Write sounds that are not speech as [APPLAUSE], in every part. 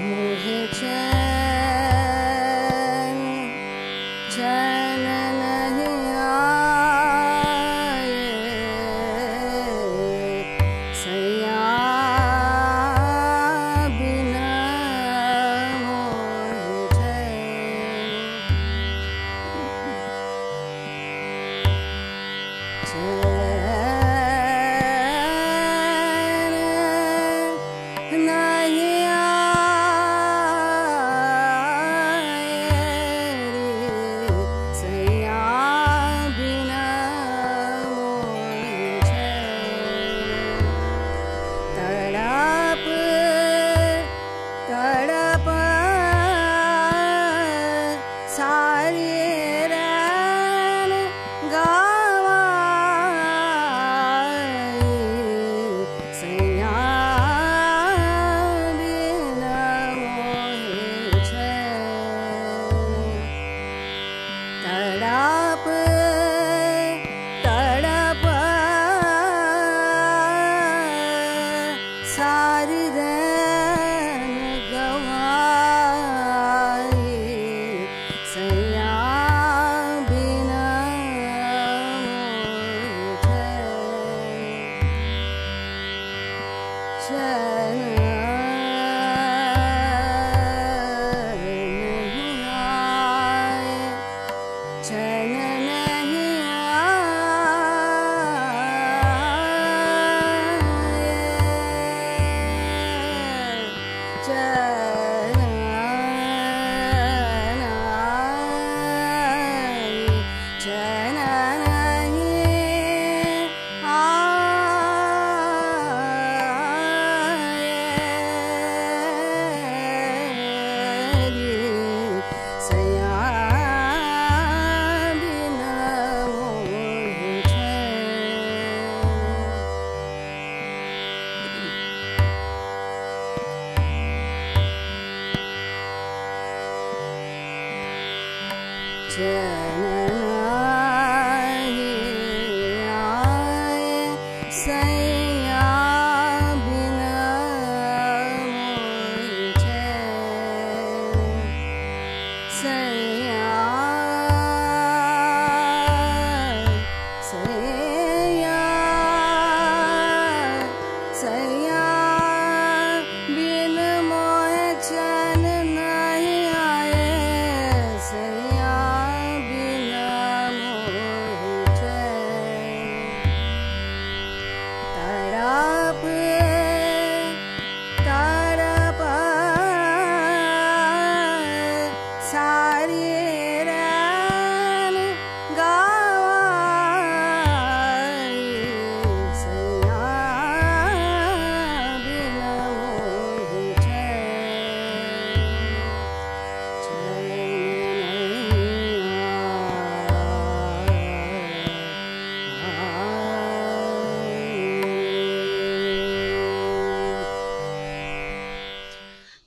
莫认真。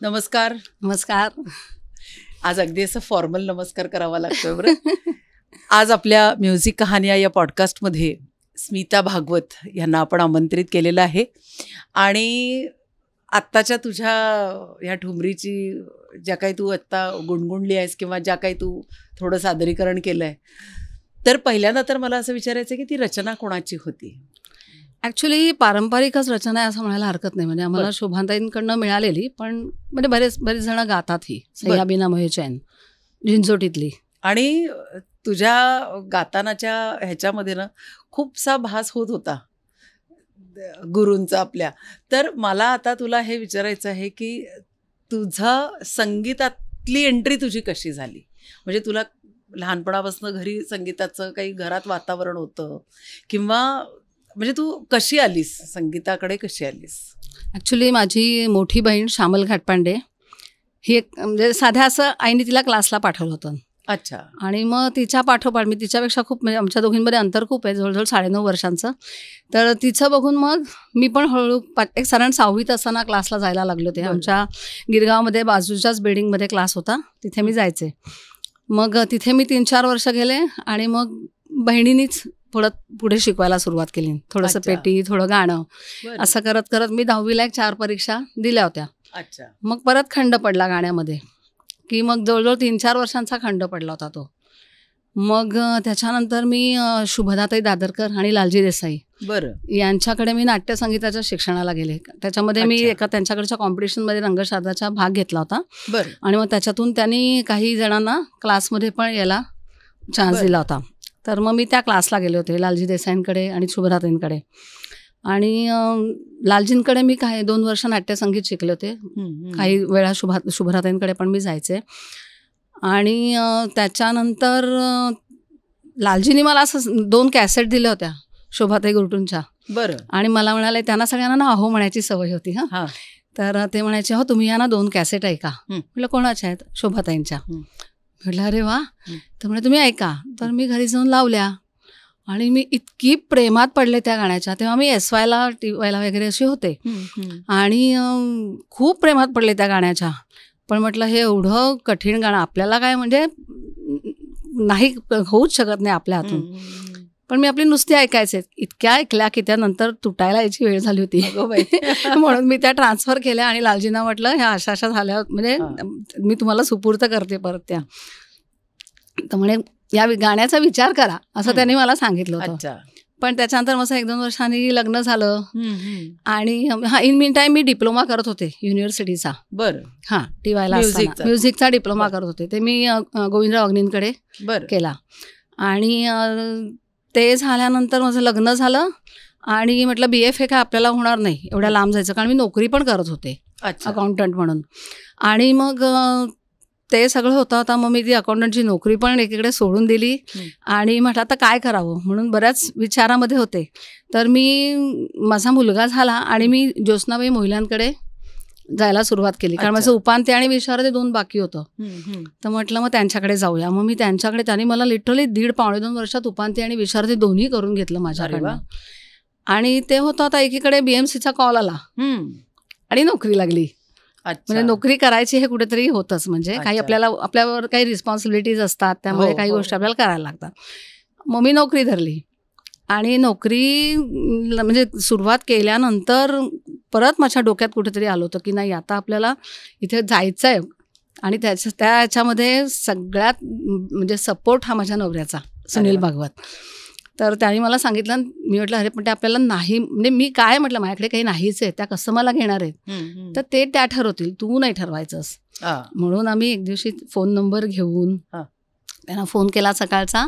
नमस्कार नमस्कार आज अगदी असं फॉर्मल नमस्कार करावा लागतोय बरं आज आपल्या म्युझिक कहाण्या या पॉडकास्टमध्ये स्मिता भागवत यांना आपण आमंत्रित केलेलं आहे आणि आत्ताच्या तुझ्या ह्या ठुमरीची ज्या काही तू आत्ता गुणगुणली आहेस किंवा ज्या काही तू थोडं सादरीकरण केलं आहे तर पहिल्यांदा तर मला असं विचारायचं की ती रचना कोणाची होती ॲक्च्युली पारंपरिकच रचना आहे असं म्हणायला हरकत नाही म्हणजे आम्हाला शोभांताईंकडनं मिळालेली पण म्हणजे बरेच बरेच जण गातात ही सह्याबीना हे चैन आणि तुझ्या गातानाच्या ह्याच्यामध्ये ना खूपसा भास होत होता गुरूंचा आपल्या तर मला आता तुला हे विचारायचं आहे की तुझा संगीतातली एंट्री तुझी कशी झाली म्हणजे तुला लहानपणापासून घरी संगीताचं काही घरात वातावरण होतं किंवा म्हणजे तू कशी आलीस संगीताकडे कशी आलीस ॲक्च्युली माझी मोठी बहीण श्यामल घाटपांडे ही एक म्हणजे साध्या असं आईने तिला क्लासला पाठवलं होतं अच्छा आणि मग तिच्या पाठोपाठ मी तिच्यापेक्षा खूप म्हणजे आमच्या दोघींमध्ये अंतर खूप आहे जवळजवळ साडेनऊ वर्षांचं तर तिचं बघून मग मी पण हळूहळू एक साधारण सहावीत असताना क्लासला जायला लागले होते आमच्या गिरगावमध्ये बाजूच्याच बिल्डिंगमध्ये क्लास होता तिथे मी जायचे मग तिथे मी तीन चार वर्ष गेले आणि मग बहिणीनीच थोडं पुढे शिकवायला सुरुवात केली थोडंसं पेटी थोडं गाणं असं करत करत मी दहावीला एक चार परीक्षा दिल्या होत्या अच्छा मग परत खंड पडला गाण्यामध्ये की मग जवळजवळ तीन चार वर्षांचा खंड पडला होता तो मग त्याच्यानंतर मी शुभदाताई दादरकर आणि लालजी देसाई बरं यांच्याकडे मी नाट्य शिक्षणाला गेले त्याच्यामध्ये मी एका त्यांच्याकडच्या कॉम्पिटिशनमध्ये रंगशादाचा भाग घेतला होता बरं आणि मग त्याच्यातून त्यांनी काही जणांना क्लासमध्ये पण यायला चान्स दिला होता तर मग मी त्या क्लासला गेले होते लालजी देसाईंकडे आणि शुभराताईंकडे आणि लालजींकडे मी काही दोन वर्ष नाट्यसंगीत शिकले होते काही वेळा शुभा शुभराताईंकडे पण मी जायचे आणि त्याच्यानंतर लालजींनी मला असं दोन कॅसेट दिल्या होत्या शोभाताई गुरटूंच्या बरं आणि मला म्हणाले त्यांना सगळ्यांना ना अहो म्हणायची सवय होती हा तर ते म्हणायचे हो तुम्ही या ना दोन कॅसेट ऐका म्हटलं कोणाच्या आहेत शोभाताईंच्या म्हटलं अरे वा म्हणजे तुम्ही ऐका तर मी घरी जाऊन लावल्या आणि मी इतकी प्रेमात पडले त्या गाण्याच्या तेव्हा मी एस वायला टी वायला वगैरे असे होते आणि खूप प्रेमात पडले त्या गाण्याच्या पण म्हटलं हे एवढं कठीण गाणं आपल्याला काय म्हणजे नाही होऊच शकत नाही आपल्या हातून पण मी आपली नुसती ऐकायचे इतक्या ऐकल्या की त्यानंतर तुटायला याची वेळ झाली होती [LAUGHS] म्हणून मी त्या ट्रान्सफर केल्या आणि लालजींना म्हटलं ह्या अशा अशा झाल्या म्हणजे मी तुम्हाला सुपूर्त करते परत त्या तर म्हणे या गाण्याचा विचार करा असं त्यांनी मला सांगितलं होतं पण त्याच्यानंतर माझं एक दोन वर्षांनी लग्न झालं आणि हा इन मिन टाइम मी डिप्लोमा करत होते युनिव्हर्सिटीचा बरं हा टी वायला म्युझिकचा डिप्लोमा करत होते ते मी गोविंदराव अग्नींकडे केला आणि ते झाल्यानंतर माझं लग्न झालं आणि म्हटलं बी एफ हे काय आपल्याला होणार नाही एवढ्या लांब जायचं कारण मी नोकरी पण करत होते अकाउंटंट म्हणून आणि मग ते सगळं होतं आता मग मी ती अकाउंटंटची नोकरी पण एकीकडे सोडून दिली आणि म्हटलं आता काय करावं म्हणून बऱ्याच विचारामध्ये होते तर मी माझा मुलगा झाला आणि मी ज्योत्नाबाई महिलांकडे जायला सुरुवात केली कारण माझं उपांत्य आणि विशारदे दोन बाकी होतं तर म्हटलं मग त्यांच्याकडे जाऊया मग मी त्यांच्याकडे त्यांनी मला लिटरली दीड पावणे दोन वर्षात उपांत्य आणि विशारदे दोन्ही करून घेतलं माझ्याकडे आणि ते होतं आता एकीकडे बीएमसीचा कॉल आला आणि नोकरी लागली म्हणजे नोकरी करायची हे कुठेतरी होतच म्हणजे काही आपल्याला आपल्यावर काही रिस्पॉन्सिबिलिटीज असतात त्यामुळे हो, काही हो. गोष्टी आपल्याला करायला लागतात मग मी नोकरी धरली आणि नोकरी म्हणजे सुरुवात केल्यानंतर परत माझ्या डोक्यात कुठेतरी आलो होतं की नाही आता आपल्याला इथे जायचं आहे आणि त्याच्या त्या ह्याच्यामध्ये सगळ्यात म्हणजे सपोर्ट हा माझ्या नवऱ्याचा सुनील भागवत तर त्यांनी मला सांगितलं मी म्हटलं अरे पण ते आपल्याला नाही म्हणजे मी काय म्हटलं माझ्याकडे काही नाहीच आहे त्या कसं मला घेणार आहेत तर ते त्या ठरवतील तू नाही ठरवायचंस म्हणून आम्ही एक दिवशी फोन नंबर घेऊन त्यांना फोन केला सकाळचा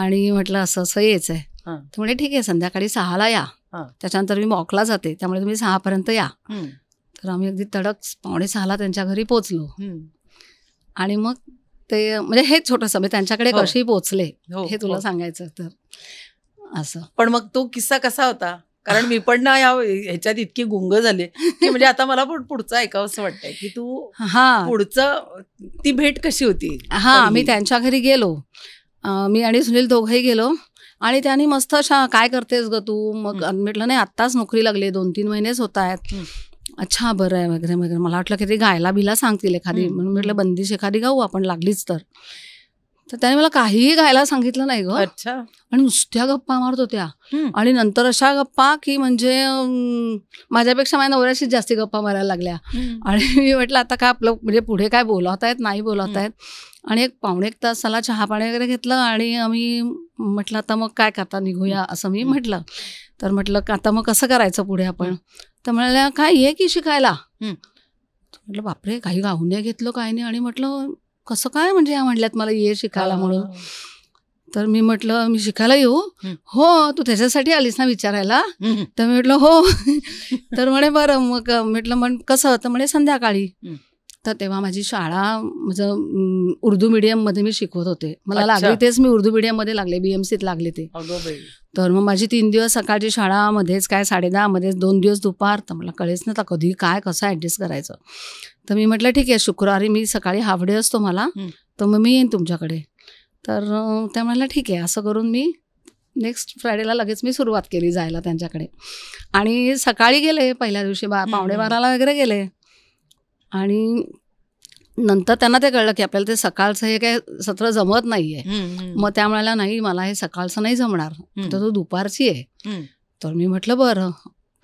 आणि म्हटलं असं असं यायचं आहे तर म्हणजे ठीक आहे संध्याकाळी सहाला या त्याच्यानंतर मी मॉकला जाते त्यामुळे तुम्ही सहापर्यंत या तर आम्ही अगदी तडक पावणे सहाला त्यांच्या घरी पोचलो आणि मग ते म्हणजे हे छोटंसं मी म्हणजे त्यांच्याकडे हो. कशी पोचले हो, हे तुला हो. सांगायचं तर असं पण मग तो किस्सा कसा होता कारण मी पण ना याच्यात इतकी गुंग झाले की म्हणजे आता मला पण पुढचं ऐकावं असं वाटतंय की तू हा पुढचं ती भेट कशी होती हा मी त्यांच्या घरी गेलो मी आणि सुनील दोघही गेलो आणि त्याने मस्त अशा काय करतेस ग तू मग म्हटलं नाही आत्ताच नोकरी लागली दोन तीन महिनेच होत आहेत अच्छा बरं आहे वगैरे वगैरे मला वाटलं की ते गायला बिला सांगतील एखादी म्हणून म्हटलं बंदिश एखादी गाऊ आपण लागलीच तर तर त्याने मला काहीही गायला सांगितलं नाही गं अच्छा आणि नुसत्या गप्पा मारत होत्या आणि नंतर अशा गप्पा की म्हणजे माझ्यापेक्षा माझ्या नवऱ्याशीच जास्ती गप्पा मारायला लागल्या आणि [LAUGHS] मी म्हटलं आता काय आपलं म्हणजे पुढे काय बोलावतायत नाही बोलावतायत आणि एक पावणे एक तासाला चहा पाणी वगैरे घेतलं आणि आम्ही म्हटलं आता मग काय करता निघूया असं मी म्हटलं तर म्हटलं आता मग कसं करायचं पुढे आपण तर म्हणाल्या काय ये की शिकायला म्हटलं बापरे काही गाऊन घेतलं काय नाही आणि म्हटलं कसं काय म्हणजे या म्हटल्यात मला ये शिकायला म्हणून तर मी म्हटलं मी शिकायला येऊ हो तू त्याच्यासाठी आलीस ना विचारायला तर मी म्हटलं हो तर म्हणे बरं मग म्हटलं मग कसं होतं म्हणे संध्याकाळी तर तेव्हा माझी शाळा माझं म्हणजे, उर्दू मध्ये मी शिकवत होते मला लागले तेच मी उर्दू मीडियममध्ये लागले बीएमसीत लागले ते तर मग माझी तीन दिवस सकाळची मध्येच काय साडे मध्येच दोन दिवस दुपार तर मला कळेच ना कधी काय कसं ॲडजस्ट करायचं तर मी म्हटलं ठीक आहे शुक्रवारी मी सकाळी हाफ डे असतो मला तर मग मी येईन तुमच्याकडे तर त्या म्हणाल्या ठीक आहे असं करून मी नेक्स्ट फ्रायडेला लगेच मी सुरुवात केली जायला त्यांच्याकडे आणि सकाळी गेले पहिल्या दिवशी बा पावणे बाराला वगैरे गेले आणि नंतर त्यांना ते कळलं की आपल्याला ते सकाळचं हे काय सत्र जमत नाहीये मग त्या म्हणाल्या नाही मला हे सकाळचं नाही जमणार तर तू दुपारची आहे तर मी म्हटलं बरं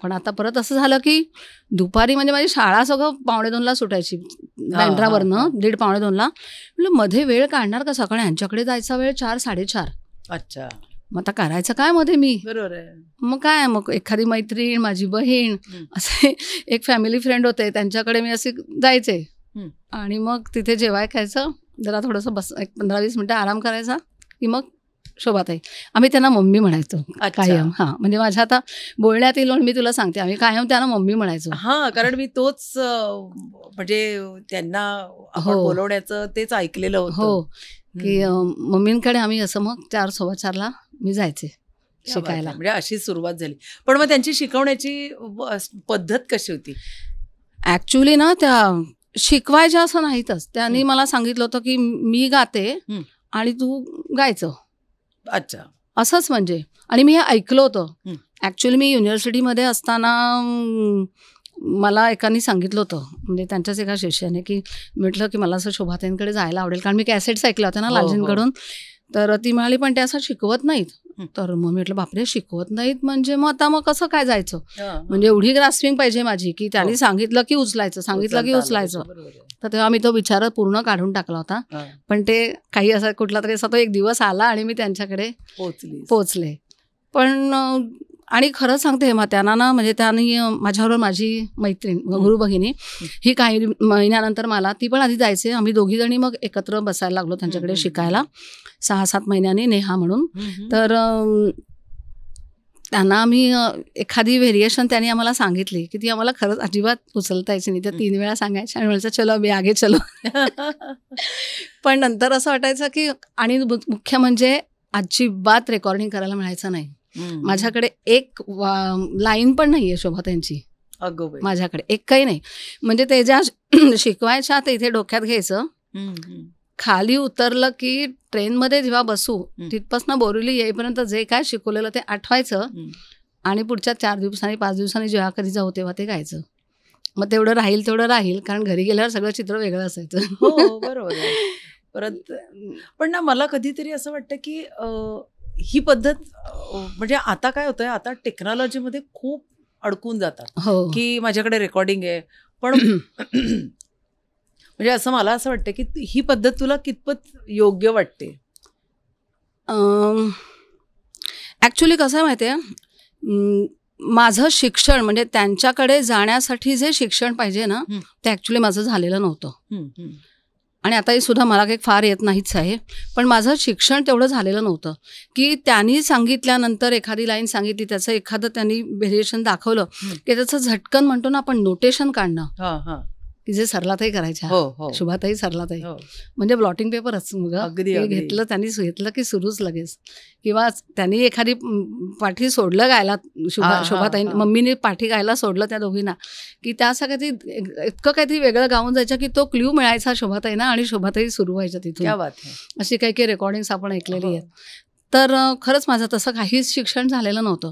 पण आता परत असं झालं की दुपारी म्हणजे माझी शाळा सगळं पावणे दोनला सुटायची बँड्रावरनं दीड पावणे दोनला म्हणजे मध्ये वेळ काढणार का सकाळी यांच्याकडे जायचा वेळ चार साडेचार अच्छा मग आता करायचं काय मध्ये मी बरोबर मग काय मग एखादी मैत्रीण माझी बहीण असे एक फॅमिली फ्रेंड होते त्यांच्याकडे मी असे जायचे आणि मग तिथे जेवाय खायचं जरा थोडंसं बस एक पंधरा वीस मिनटं आराम करायचा की मग शोभाताई आम्ही त्यांना मम्मी म्हणायचो कायम हां म्हणजे माझ्या आता बोलण्यात येईल मी तुला सांगते आम्ही कायम त्यांना मम्मी म्हणायचो हां कारण मी तोच म्हणजे त्यांना हो बोलवण्याचं तेच ऐकलेलं हो की मम्मींकडे आम्ही असं मग चार सोबा चारला मी जायचे शिकायला म्हणजे अशी सुरुवात झाली पण मग त्यांची शिकवण्याची पद्धत कशी होती ऍक्च्युली ना त्या शिकवायच्या असं नाहीतच त्यांनी मला सांगितलं होतं की मी गाते आणि तू गायचं अच्छा असंच म्हणजे आणि मी हे ऐकलं होतं ऍक्च्युली मी युनिव्हर्सिटीमध्ये असताना मला एकानी सांगितलं होतं म्हणजे त्यांच्याच एका शिष्याने की म्हटलं की मला असं शोभातेंकडे जायला आवडेल कारण मी कॅसेट्स ऐकल्या होत्या ना हो, हो. लालजींकडून तर ती म्हणाली पण ते असं शिकवत नाहीत तर मग म्हटलं बापरे शिकवत नाहीत म्हणजे मग आता मग कसं काय जायचं म्हणजे एवढी ग्रास्पिंग पाहिजे माझी की त्यांनी हो. सांगितलं की उचलायचं सांगितलं की उचलायचं तर तेव्हा मी तो विचार पूर्ण काढून टाकला होता पण ते काही असा कुठला तरी असा तो एक दिवस आला आणि मी त्यांच्याकडे पोचले पोचले पण आणि खरं सांगते मग त्यांना ना म्हणजे त्यांनी माझ्याबरोबर माझी मैत्रीण गुरुभगिनी ही काही महिन्यानंतर मला ती पण आधी जायचे आम्ही दोघीजणी मग एकत्र बसायला लागलो त्यांच्याकडे शिकायला सहा सात महिन्यांनी नेहा म्हणून तर त्यांना आम्ही एखादी व्हेरिएशन त्यांनी आम्हाला सांगितली की ती आम्हाला खरंच अजिबात उचलता यायची नाही त्या तीन वेळा सांगायच्या आणि म्हणायचं चलो मी आगे चलो [LAUGHS] पण नंतर असं वाटायचं की आणि मुख्य म्हणजे अजिबात रेकॉर्डिंग करायला मिळायचं नाही माझ्याकडे एक लाईन पण नाहीये शोभा त्यांची माझ्याकडे एक काही नाही म्हणजे ते ज्या [CLEARS THROAT] शिकवायच्या ते इथे डोक्यात घ्यायचं खाली उतरलं की मध्ये जेव्हा बसू तिथपासनं बोरिवली येईपर्यंत जे काय शिकवलेलं ते आठवायचं आणि पुढच्या चार दिवसांनी पाच दिवसांनी जेव्हा कधी जाऊ तेव्हा ते गायचं मग तेवढं राहील तेवढं राहील कारण घरी गेल्यावर सगळं चित्र वेगळं असायचं हो, हो बरोबर परत [LAUGHS] पण ना मला कधीतरी असं वाटतं की ही पद्धत म्हणजे आता काय होतंय आता टेक्नॉलॉजीमध्ये खूप अडकून जातात हो। की माझ्याकडे रेकॉर्डिंग आहे पण म्हणजे असं मला असं वाटतं की ही पद्धत तुला कितपत योग्य वाटते ॲक्च्युली कसं आहे माहिती आहे माझं शिक्षण म्हणजे त्यांच्याकडे जाण्यासाठी जे शिक्षण पाहिजे ना ते ॲक्च्युली माझं झालेलं नव्हतं आणि आताही सुद्धा मला काही फार येत नाहीच आहे पण माझं शिक्षण तेवढं झालेलं नव्हतं की त्यांनी सांगितल्यानंतर एखादी लाईन सांगितली त्याचं एखादं त्यांनी व्हेरिएशन दाखवलं की त्याचं झटकन म्हणतो ना आपण नोटेशन काढणं जे सरलातही करायच्या हो, हो. सरला हो. म्हणजे ब्लॉटिंग पेपरच अगदी घेतलं त्यांनी घेतलं की सुरूच लगेच किंवा त्यांनी एखादी पाठी सोडलं गायला शुभा मम्मीने पाठी गायला सोडलं त्या दोघींना की त्या सगळ्या इतकं काहीतरी वेगळं गाऊन जायचं की तो क्ल्यू मिळायचा ताईना आणि शोभातही सुरू व्हायच्या तिथे अशी काही काही रेकॉर्डिंग्स आपण ऐकलेली हो. आहेत तर खरंच माझं तसं काहीच शिक्षण झालेलं नव्हतं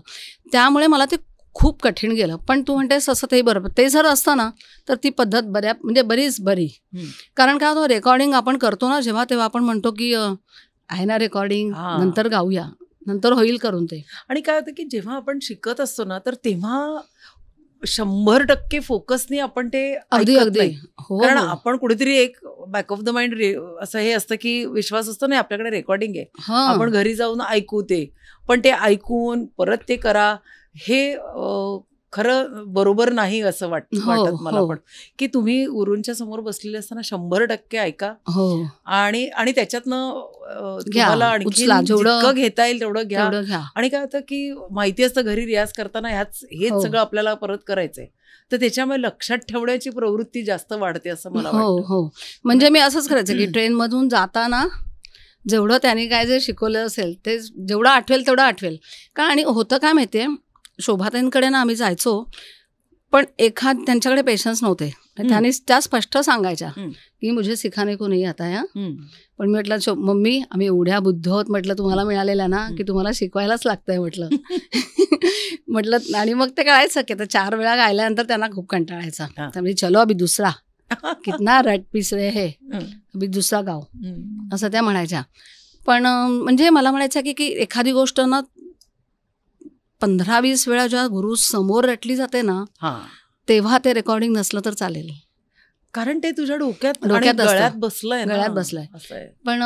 त्यामुळे मला ते खूप कठीण गेलं पण तू म्हणतेस असं ते बरोबर ते जर असतं ना तर ती पद्धत बऱ्या म्हणजे बरीच बरी कारण काय होतं रेकॉर्डिंग आपण करतो ना जेव्हा तेव्हा आपण म्हणतो की आहे ना रेकॉर्डिंग नंतर गाऊया नंतर होईल करून ते आणि काय होतं की जेव्हा आपण शिकत असतो ना तर तेव्हा शंभर टक्के फोकसने आपण ते अगदी अगदी हो, कारण हो. आपण कुठेतरी एक बॅक ऑफ द माइंड असं हे असतं की विश्वास असतो नाही आपल्याकडे रेकॉर्डिंग आहे आपण घरी जाऊन ऐकू ते पण ते ऐकून परत ते करा हे खरं बरोबर नाही असं हो, वाटत मला हो. पण की तुम्ही उरूंच्या समोर बसलेले असताना शंभर टक्के ऐका हो आणि आणि त्याच्यातनं तुम्हाला आणखी जेवढं घेता येईल तेवढं घ्या आणि काय होतं की माहिती असतं घरी रियाज करताना ह्याच हेच हो. सगळं आपल्याला परत करायचंय तर त्याच्यामुळे लक्षात ठेवण्याची प्रवृत्ती जास्त वाढते असं मला हो हो म्हणजे मी असंच करायचं की ट्रेनमधून जाताना जेवढं त्याने काय जे शिकवलं असेल ते जेवढं आठवेल तेवढं आठवेल का आणि होतं काय माहितीये शोभाताईंकडे ना आम्ही जायचो पण एखाद त्यांच्याकडे पेशन्स नव्हते त्यांनी त्या स्पष्ट सांगायच्या की मुझे सिखाने को नाही आता या पण म्हटलं मम्मी आम्ही एवढ्या बुद्ध होत म्हटलं तुम्हाला मिळालेल्या ना की तुम्हाला शिकवायलाच लागतंय म्हटलं [LAUGHS] [LAUGHS] म्हटलं आणि मग ते कळायचं की तर चार वेळा गायल्यानंतर त्यांना खूप कंटाळायचा त्यामुळे चलो अभि दुसरा [LAUGHS] कितना रट पिसरे हे अभि दुसरा गाव असं त्या म्हणायच्या पण म्हणजे मला म्हणायचं की की एखादी गोष्ट ना पंधरा वीस वेळा जेव्हा गुरु समोर रटली जाते ना तेव्हा ते रेकॉर्डिंग नसलं तर चालेल कारण ते तुझ्या डोक्यात डोक्यात बसलंय गळ्यात बसलंय पण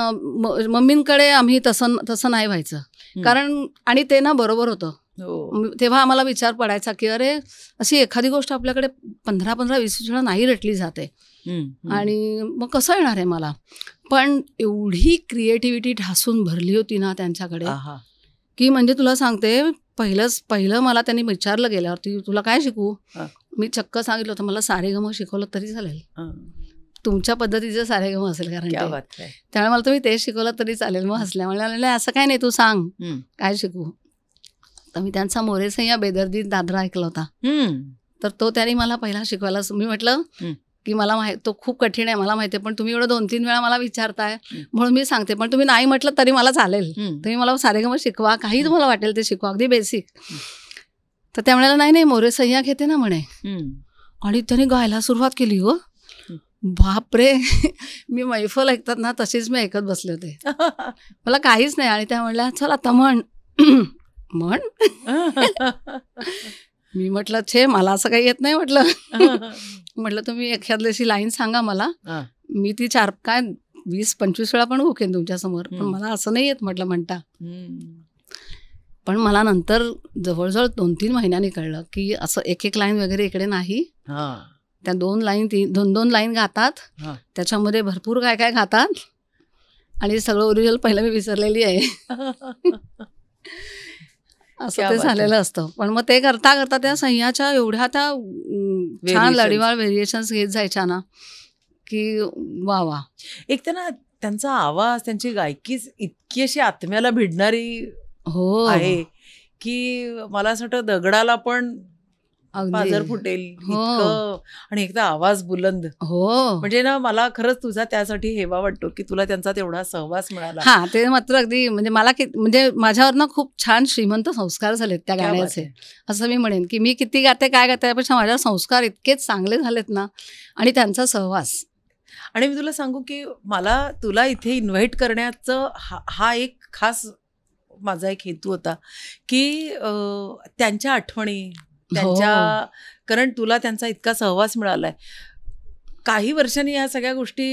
मम्मींकडे आम्ही तसं तसं नाही व्हायचं कारण आणि ते ना बरोबर होतं हो. तेव्हा आम्हाला विचार पडायचा की अरे अशी एखादी गोष्ट आपल्याकडे पंधरा पंधरा वीस वेळा नाही रटली जाते आणि मग कसं येणार आहे मला पण एवढी क्रिएटिव्हिटी ढासून भरली होती ना त्यांच्याकडे की म्हणजे तुला सांगते पहिलंच पहिलं मला त्यांनी विचारलं तू तुला काय शिकू मी चक्क सांगितलं होतं मला सारेगम शिकवलं तरी चालेल तुमच्या पद्धतीचं सारेगम असेल कारण त्यामुळे मला तुम्ही ते शिकवलं तरी चालेल मग हसल्यामुळे असं काय नाही तू सांग काय शिकू तर मी त्यांचा या बेदर्दी दादरा ऐकला होता तर तो त्यांनी मला पहिला शिकवायला मी म्हटलं की मला माहिती तो खूप कठीण आहे मला माहिती आहे पण तुम्ही एवढं दोन तीन वेळा मला विचारताय म्हणून मी सांगते पण तुम्ही नाही म्हटलं तरी मला चालेल तुम्ही मला सारेगम शिकवा काही तुम्हाला वाटेल ते शिकवा अगदी बेसिक तर त्या म्हणाला नाही नाही मोरे सह्या घेते ना म्हणे आणि त्याने गायला सुरुवात केली हो बापरे [LAUGHS] मी मैफल ऐकतात ना तशीच मी ऐकत बसले होते [LAUGHS] मला काहीच नाही आणि त्या म्हणल्या चला आता म्हण [CLEARS THROAT] म्हण [LAUGHS] मी म्हटलं छे मला असं काही येत नाही म्हटलं [LAUGHS] म्हटलं तुम्ही एखाद्याशी लाईन सांगा मला मी ती चार काय वीस पंचवीस वेळा पण उकेन तुमच्या समोर पण मला असं नाही येत म्हटलं म्हणता पण मला नंतर जवळजवळ दोन तीन महिन्यांनी कळलं की असं एक एक लाईन वगैरे इकडे नाही त्या दोन लाईन तीन दोन दोन लाईन गातात त्याच्यामध्ये भरपूर काय काय गातात आणि सगळं ओरिजिनल पहिलं मी विसरलेली आहे [LAUGHS] असं ते झालेलं असतं पण मग ते करता करता त्या सह्याच्या एवढ्या त्या छान लढीवाळ व्हेरिएशन घेत जायच्या ना की वा वा एक तर ना त्यांचा आवाज त्यांची गायकी इतकी अशी आत्म्याला भिडणारी हो आहे की मला असं वाटतं दगडाला पण पाजर फुटेल हो. आणि एकदा आवाज बुलंद हो म्हणजे ना मला खरंच तुझा त्यासाठी हेवा वाटतो की तुला त्यांचा तेवढा सहवास मिळाला हा ते मात्र अगदी म्हणजे मला म्हणजे माझ्यावर ना खूप छान श्रीमंत संस्कार झालेत त्या गाण्याचे असं मी म्हणेन की मी किती गाते काय गाते यापेक्षा माझ्या संस्कार इतकेच चांगले झालेत ना आणि त्यांचा सहवास आणि मी तुला सांगू की मला तुला इथे इन्व्हाइट करण्याचं हा एक खास माझा एक हेतू होता की त्यांच्या आठवणी त्यांच्या हो. कारण तुला त्यांचा इतका सहवास मिळालाय काही वर्षांनी या सगळ्या गोष्टी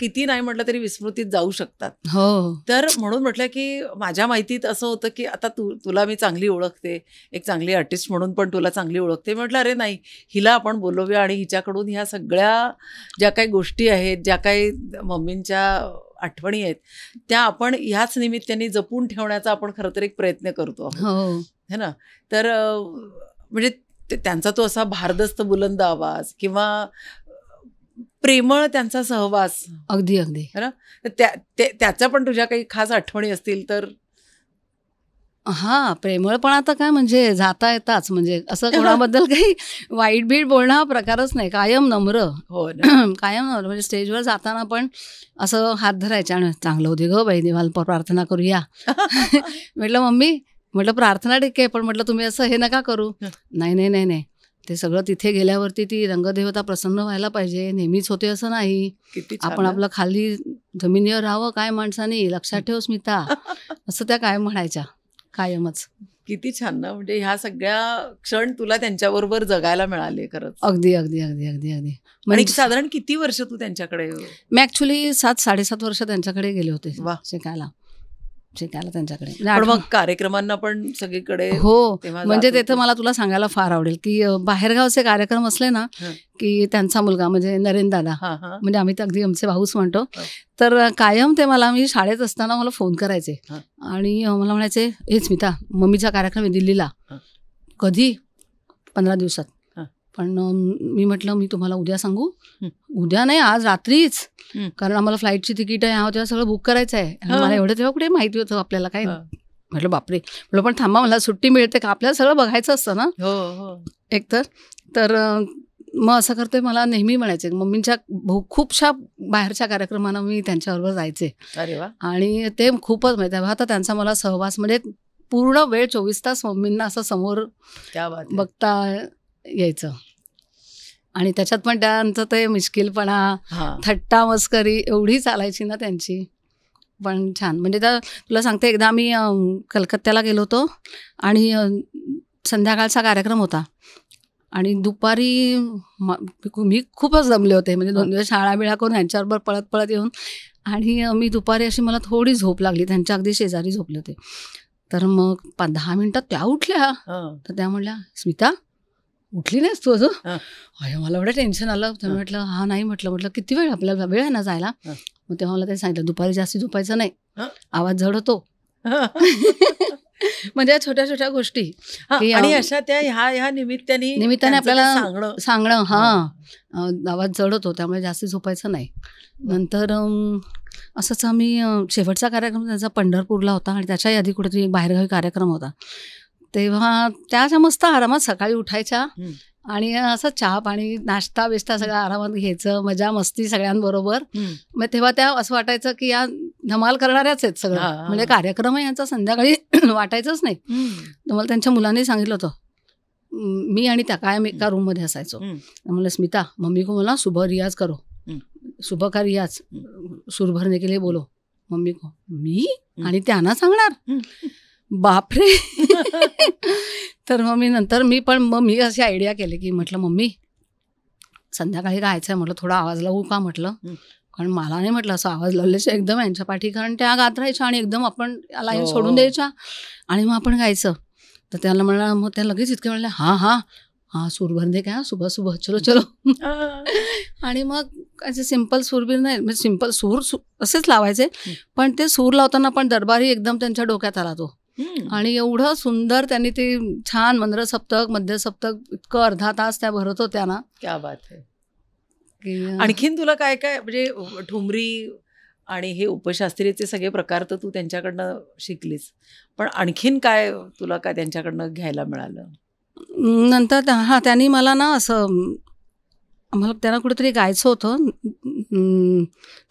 किती नाही म्हटलं तरी विस्मृतीत जाऊ शकतात हो तर म्हणून म्हटलं की माझ्या माहितीत असं होतं की आता तू तु, तुला मी चांगली ओळखते एक चांगली आर्टिस्ट म्हणून पण तुला चांगली ओळखते म्हटलं अरे नाही हिला आपण बोलवूया आणि हिच्याकडून ह्या सगळ्या ज्या काही गोष्टी आहेत ज्या काही मम्मींच्या आठवणी आहेत त्या आपण ह्याच निमित्ताने जपून ठेवण्याचा आपण खरं तर एक प्रयत्न करतो हो. है ना तर म्हणजे त्यांचा तो असा भारदस्त बुलंद आवाज किंवा प्रेमळ त्यांचा सहवास अगदी अगदी तर त्याच्या पण तुझ्या काही खास आठवणी असतील तर हा प्रेमळ पण आता काय म्हणजे जाता येताच म्हणजे असं [LAUGHS] कोणाबद्दल काही वाईट बीट बोलणं हा प्रकारच नाही कायम नम्र हो [CLEARS THROAT] कायम नम्र म्हणजे स्टेजवर जाताना पण असं हात धरायचे आणि चांगलं होते ग बाई देवाला प्रार्थना करूया [LAUGHS] [LAUGHS] म्हटलं मम्मी म्हटलं प्रार्थना ठीक आहे पण म्हटलं तुम्ही असं हे नका करू नाही नाही नाही नाही ते सगळं तिथे गेल्यावरती ती रंगदेवता प्रसन्न व्हायला पाहिजे नेहमीच होते असं नाही आपण आपलं खाली जमिनीवर राहावं काय माणसाने लक्षात ठेव स्मिता [LAUGHS] असं त्या काय म्हणायच्या कायमच किती छान ना म्हणजे ह्या सगळ्या क्षण तुला त्यांच्याबरोबर जगायला मिळाले खरंच अगदी अगदी अगदी अगदी अगदी म्हणजे साधारण किती वर्ष तू त्यांच्याकडे मी ऍक्च्युली सात साडेसात वर्ष त्यांच्याकडे गेले होते शिकायला शिकायला त्यांच्याकडे मग कार्यक्रमांना पण सगळीकडे हो म्हणजे तिथं मला तुला सांगायला फार आवडेल की बाहेरगावचे कार्यक्रम असले ना की त्यांचा मुलगा म्हणजे नरेंद्र दादा म्हणजे आम्ही तर अगदी आमचे भाऊच म्हणतो तर कायम ते मला मी शाळेत असताना मला फोन करायचे आणि मला म्हणायचे हेच स्मिता मम्मीचा कार्यक्रम आहे दिल्लीला कधी पंधरा दिवसात पण मी म्हटलं मी तुम्हाला उद्या सांगू उद्या नाही आज रात्रीच कारण आम्हाला फ्लाईटची तिकीट आहे हा तेव्हा सगळं बुक करायचं आहे मला एवढं तेव्हा कुठे माहिती होतं आपल्याला काय म्हटलं बापरे म्हटलं पण थांबा मला सुट्टी मिळते का आपल्याला सगळं बघायचं असतं ना हो, हो. एक तर मग असं करते मला नेहमी म्हणायचे मम्मींच्या खूपशा बाहेरच्या कार्यक्रमांना मी त्यांच्याबरोबर जायचे आणि ते खूपच माहिती म्हणजे, तेव्हा आता त्यांचा मला सहवास म्हणजे पूर्ण वेळ चोवीस तास मम्मींना असं समोर बघता यायचं आणि त्याच्यात पण त्यांचं ते मिश्किलपणा थट्टा मस्करी एवढी चालायची ना त्यांची पण छान म्हणजे त्या तुला सांगते एकदा आम्ही कलकत्त्याला गेलो होतो आणि संध्याकाळचा कार्यक्रम होता आणि दुपारी मी खूपच जमले होते म्हणजे दोन दिवस शाळा बिळा करून ह्यांच्याबरोबर पळत पळत येऊन आणि मी दुपारी अशी मला थोडी झोप लागली त्यांच्या अगदी शेजारी झोपले होते तर मग दहा मिनटात त्या उठल्या तर त्या म्हणल्या स्मिता उठली नाहीस तू अजून अरे मला एवढं टेन्शन आलं म्हटलं हा नाही म्हटलं म्हटलं किती वेळ आपल्याला वेळ आहे ना जायला मग तेव्हा मला ते सांगितलं दुपारी जास्ती झोपायचं नाही आवाज झड होतो [LAUGHS] म्हणजे छोट्या छोट्या गोष्टी आणि अशा त्या ह्या ह्या निमित्ताने निमित्ताने आपल्याला सांगणं सांगणं हा आवाज जड होतो त्यामुळे जास्ती झोपायचं नाही नंतर असंच आम्ही शेवटचा कार्यक्रम त्याचा पंढरपूरला होता आणि त्याच्या आधी कुठेतरी बाहेरगावी कार्यक्रम होता तेव्हा त्या अशा मस्त आरामात सकाळी उठायच्या आणि असं चहा पाणी नाश्ता बिश्ता सगळ्या आरामात घ्यायचं मजा मस्ती सगळ्यांबरोबर मग तेव्हा त्या असं वाटायचं की या धमाल करणाऱ्याच आहेत सगळं म्हणजे कार्यक्रम यांचा संध्याकाळी [CLEARS THROAT] वाटायचंच नाही तुम्हाला त्यांच्या मुलांनी सांगितलं होतं मी आणि त्या कायम एका रूममध्ये असायचो म्हणलं स्मिता मम्मी को मला शुभ रियाज करो शुभ का रियाज सुर भरने के लिए बोलो मम्मी को मी आणि त्यांना सांगणार बापरे तर मग मी नंतर मी पण मग मी अशी आयडिया केली की म्हटलं मम्मी संध्याकाळी गायचं आहे म्हटलं थोडा आवाज लावू का म्हटलं कारण मला नाही म्हटलं असं आवाज लावल्याच्या एकदम यांच्या पाठी कारण त्या गात राहायच्या आणि एकदम आपण लाईन हो. सोडून द्यायच्या आणि मग आपण गायचं तर त्याला म्हणा मग त्या लगेच इतके म्हणलं हां हां हां सूरबंदे काय सुबह सुबह चलो चलो आणि मग असे सिंपल सूरबीर नाही म्हणजे सिंपल सूर असेच लावायचे पण ते सूर लावताना पण दरबारी एकदम त्यांच्या डोक्यात आला तो आणि एवढं सुंदर त्यांनी ते छान मंद्र सप्तक मध्य सप्तक इतकं अर्धा तास त्या भरत होत्या ना क्या बात आहे आणखीन तुला काय काय म्हणजे ठुमरी आणि हे उपशास्त्रीयचे सगळे प्रकार तर तू त्यांच्याकडनं शिकलीस पण आणखीन काय तुला काय त्यांच्याकडनं घ्यायला मिळालं नंतर हा त्यांनी मला ना असं मला त्यांना कुठेतरी गायचं होतं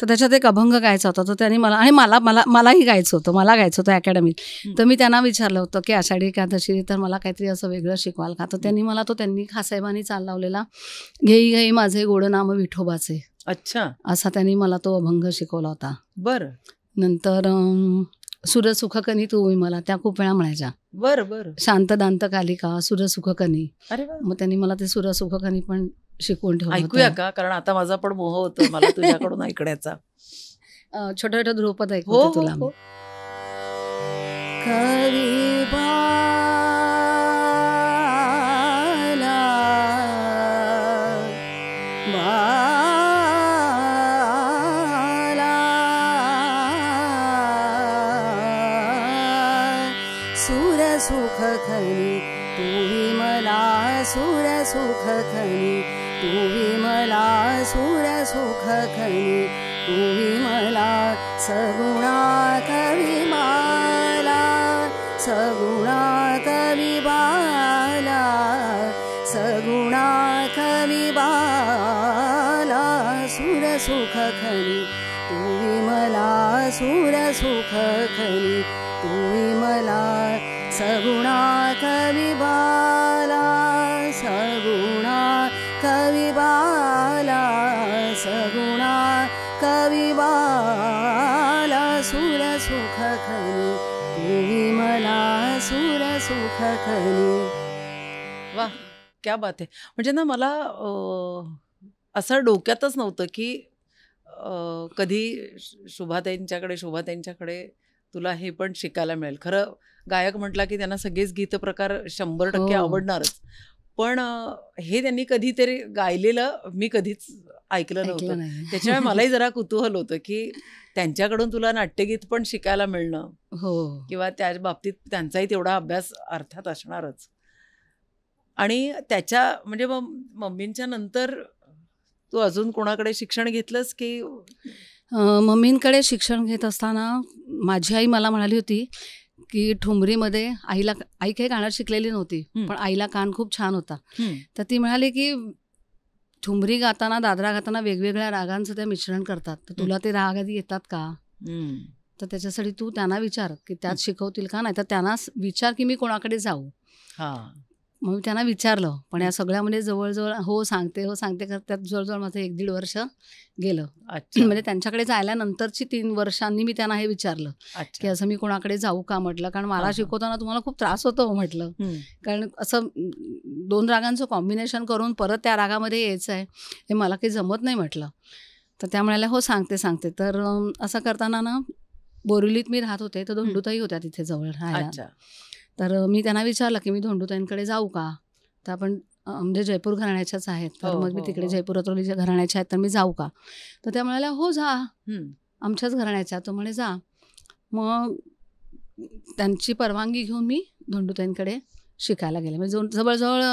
तर त्याच्यात एक अभंग गायचा होता तर त्यांनी मला आणि मला मला मलाही गायचं होतं मला गायचं होतं अकॅडमीत तर मी त्यांना विचारलं होतं की आषाढी का तशी तर मला काहीतरी असं वेगळं शिकवाल का तर त्यांनी मला तो त्यांनी खासाहेबांनी चाल लावलेला घेई घेई माझे गोड नाम विठोबाचे अच्छा असा त्यांनी मला तो अभंग शिकवला होता बर नंतर सुर सुखकनी तू मला त्या खूप वेळा म्हणायच्या बरं बरं शांत दांत कालिका सुर सुखकनी अरे मग त्यांनी मला ते सुर सुखकनी पण शिकवून ठेवलं ऐकूया का कारण आता माझा पण मोह होतो मला तुझ्याकडून [LAUGHS] ऐकण्याचा छोट्या छोट्या ध्रुपद ऐकू तुला सुख खनी तुम्ही मला सुर सुख खनी कुवि मला सूरसुखी कुवि विमला सगुणा कविमाला सगुणा कवि सगुणा कविबला सूरसुखी कुर्वी मला सूरसुखी कुवि विमला सगुणा कवि वा क्या बात आहे म्हणजे ना मला असं डोक्यातच नव्हतं की कधी शुभाताईंच्याकडे शुभाताईंच्याकडे तुला हे पण शिकायला मिळेल खरं गायक म्हटला की त्यांना सगळेच गीत प्रकार शंभर टक्के हो. आवडणारच पण हे त्यांनी कधीतरी गायलेलं मी कधीच ऐकलं नव्हतं त्याच्यामुळे [LAUGHS] मलाही जरा कुतूहल होतं की त्यांच्याकडून तुला नाट्यगीत पण शिकायला मिळणं हो किंवा त्या बाबतीत त्यांचाही तेवढा अभ्यास अर्थात असणारच आणि त्याच्या म्हणजे मग मम्मींच्या नंतर तू अजून कोणाकडे शिक्षण घेतलंस की मम्मींकडे शिक्षण घेत असताना माझी आई मला म्हणाली होती की ठुमरीमध्ये आईला आई काही गाणं शिकलेली नव्हती पण आईला कान खूप छान होता तर ती म्हणाली की ठुमरी गाताना दादरा गाताना वेगवेगळ्या रागांचं त्या मिश्रण करतात तर तुला ते राग आधी येतात का तर त्याच्यासाठी तू त्यांना विचार की त्यात शिकवतील का नाही तर त्यांना विचार की मी कोणाकडे जाऊ मग मी त्यांना विचारलं पण या सगळ्यामध्ये जवळजवळ हो सांगते हो सांगते त्यात जवळजवळ माझं एक दीड वर्ष गेलं [CLEARS THROAT] म्हणजे त्यांच्याकडे जायल्यानंतरची तीन वर्षांनी मी त्यांना हे विचारलं की असं मी कोणाकडे जाऊ का म्हटलं कारण मला शिकवताना तुम्हाला खूप त्रास होतो हो म्हटलं कारण असं दोन रागांचं कॉम्बिनेशन करून परत त्या रागामध्ये यायचं आहे हे मला काही जमत नाही म्हटलं तर त्या म्हणाल्या हो सांगते सांगते तर असं करताना ना बोरिवलीत मी राहत होते तर दोन होत्या तिथे जवळ राहायला तर मी त्यांना विचारलं की मी धोंडूताईंकडे जाऊ का तर आपण म्हणजे जयपूर घराण्याच्याच आहेत तर हो, मग हो, मी तिकडे हो. जयपूर अतोलीच्या घराण्याच्या आहेत तर मी जाऊ का तर त्या म्हणाल्या हो जा आमच्याच घराण्याच्या तो म्हणे जा मग त्यांची परवानगी घेऊन मी धोंडूताईंकडे शिकायला गेले म्हणजे जवळजवळ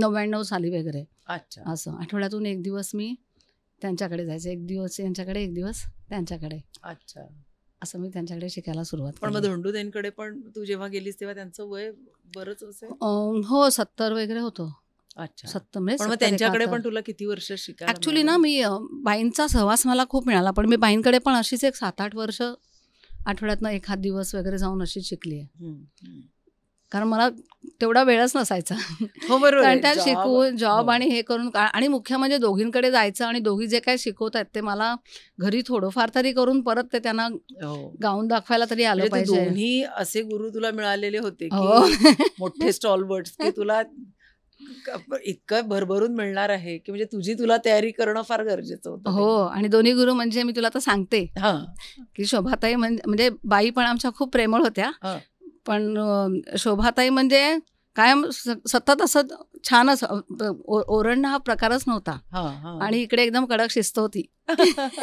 नव्याण्णव साली वगैरे अच्छा असं आठवड्यातून एक दिवस मी त्यांच्याकडे जायचं एक दिवस यांच्याकडे एक दिवस त्यांच्याकडे अच्छा असं मी त्यांच्याकडे शिकायला सुरुवात पण मग धोंडूताईंकडे पण तू जेव्हा गेलीस तेव्हा त्यांचं वय बरंच असेल हो सत्तर वगैरे होतो अच्छा सत्तर म्हणजे त्यांच्याकडे पण तुला किती वर्ष शिका ऍक्च्युली ना मी बाईंचा सहवास मला खूप मिळाला पण मी बाईंकडे पण अशीच एक सात आठ वर्ष आठवड्यातनं एखाद दिवस वगैरे जाऊन अशीच शिकली आहे कारण मला तेवढा वेळच नसायचा हो बरोबर त्या शिकू जॉब हो. आणि हे करून आणि मुख्य म्हणजे दोघींकडे जायचं आणि दोघी जे काय शिकवतात ते मला घरी थोडंफार तरी करून परत ते त्यांना हो. गाऊन दाखवायला तरी आलं म्हणजे पाहिजे दोन्ही असे गुरु तुला मिळालेले होते हो. [LAUGHS] मोठे स्टॉलबर्ट की तुला इतकं भरभरून मिळणार आहे की म्हणजे तुझी तुला तयारी करणं फार गरजेचं होतं हो आणि दोन्ही गुरु म्हणजे मी तुला आता सांगते की शोभाताई म्हणजे बाई पण आमच्या खूप प्रेमळ होत्या पण शोभाताई म्हणजे कायम सतत असं छानच ओरडणं हा प्रकारच नव्हता आणि इकडे एकदम कडक शिस्त होती [LAUGHS]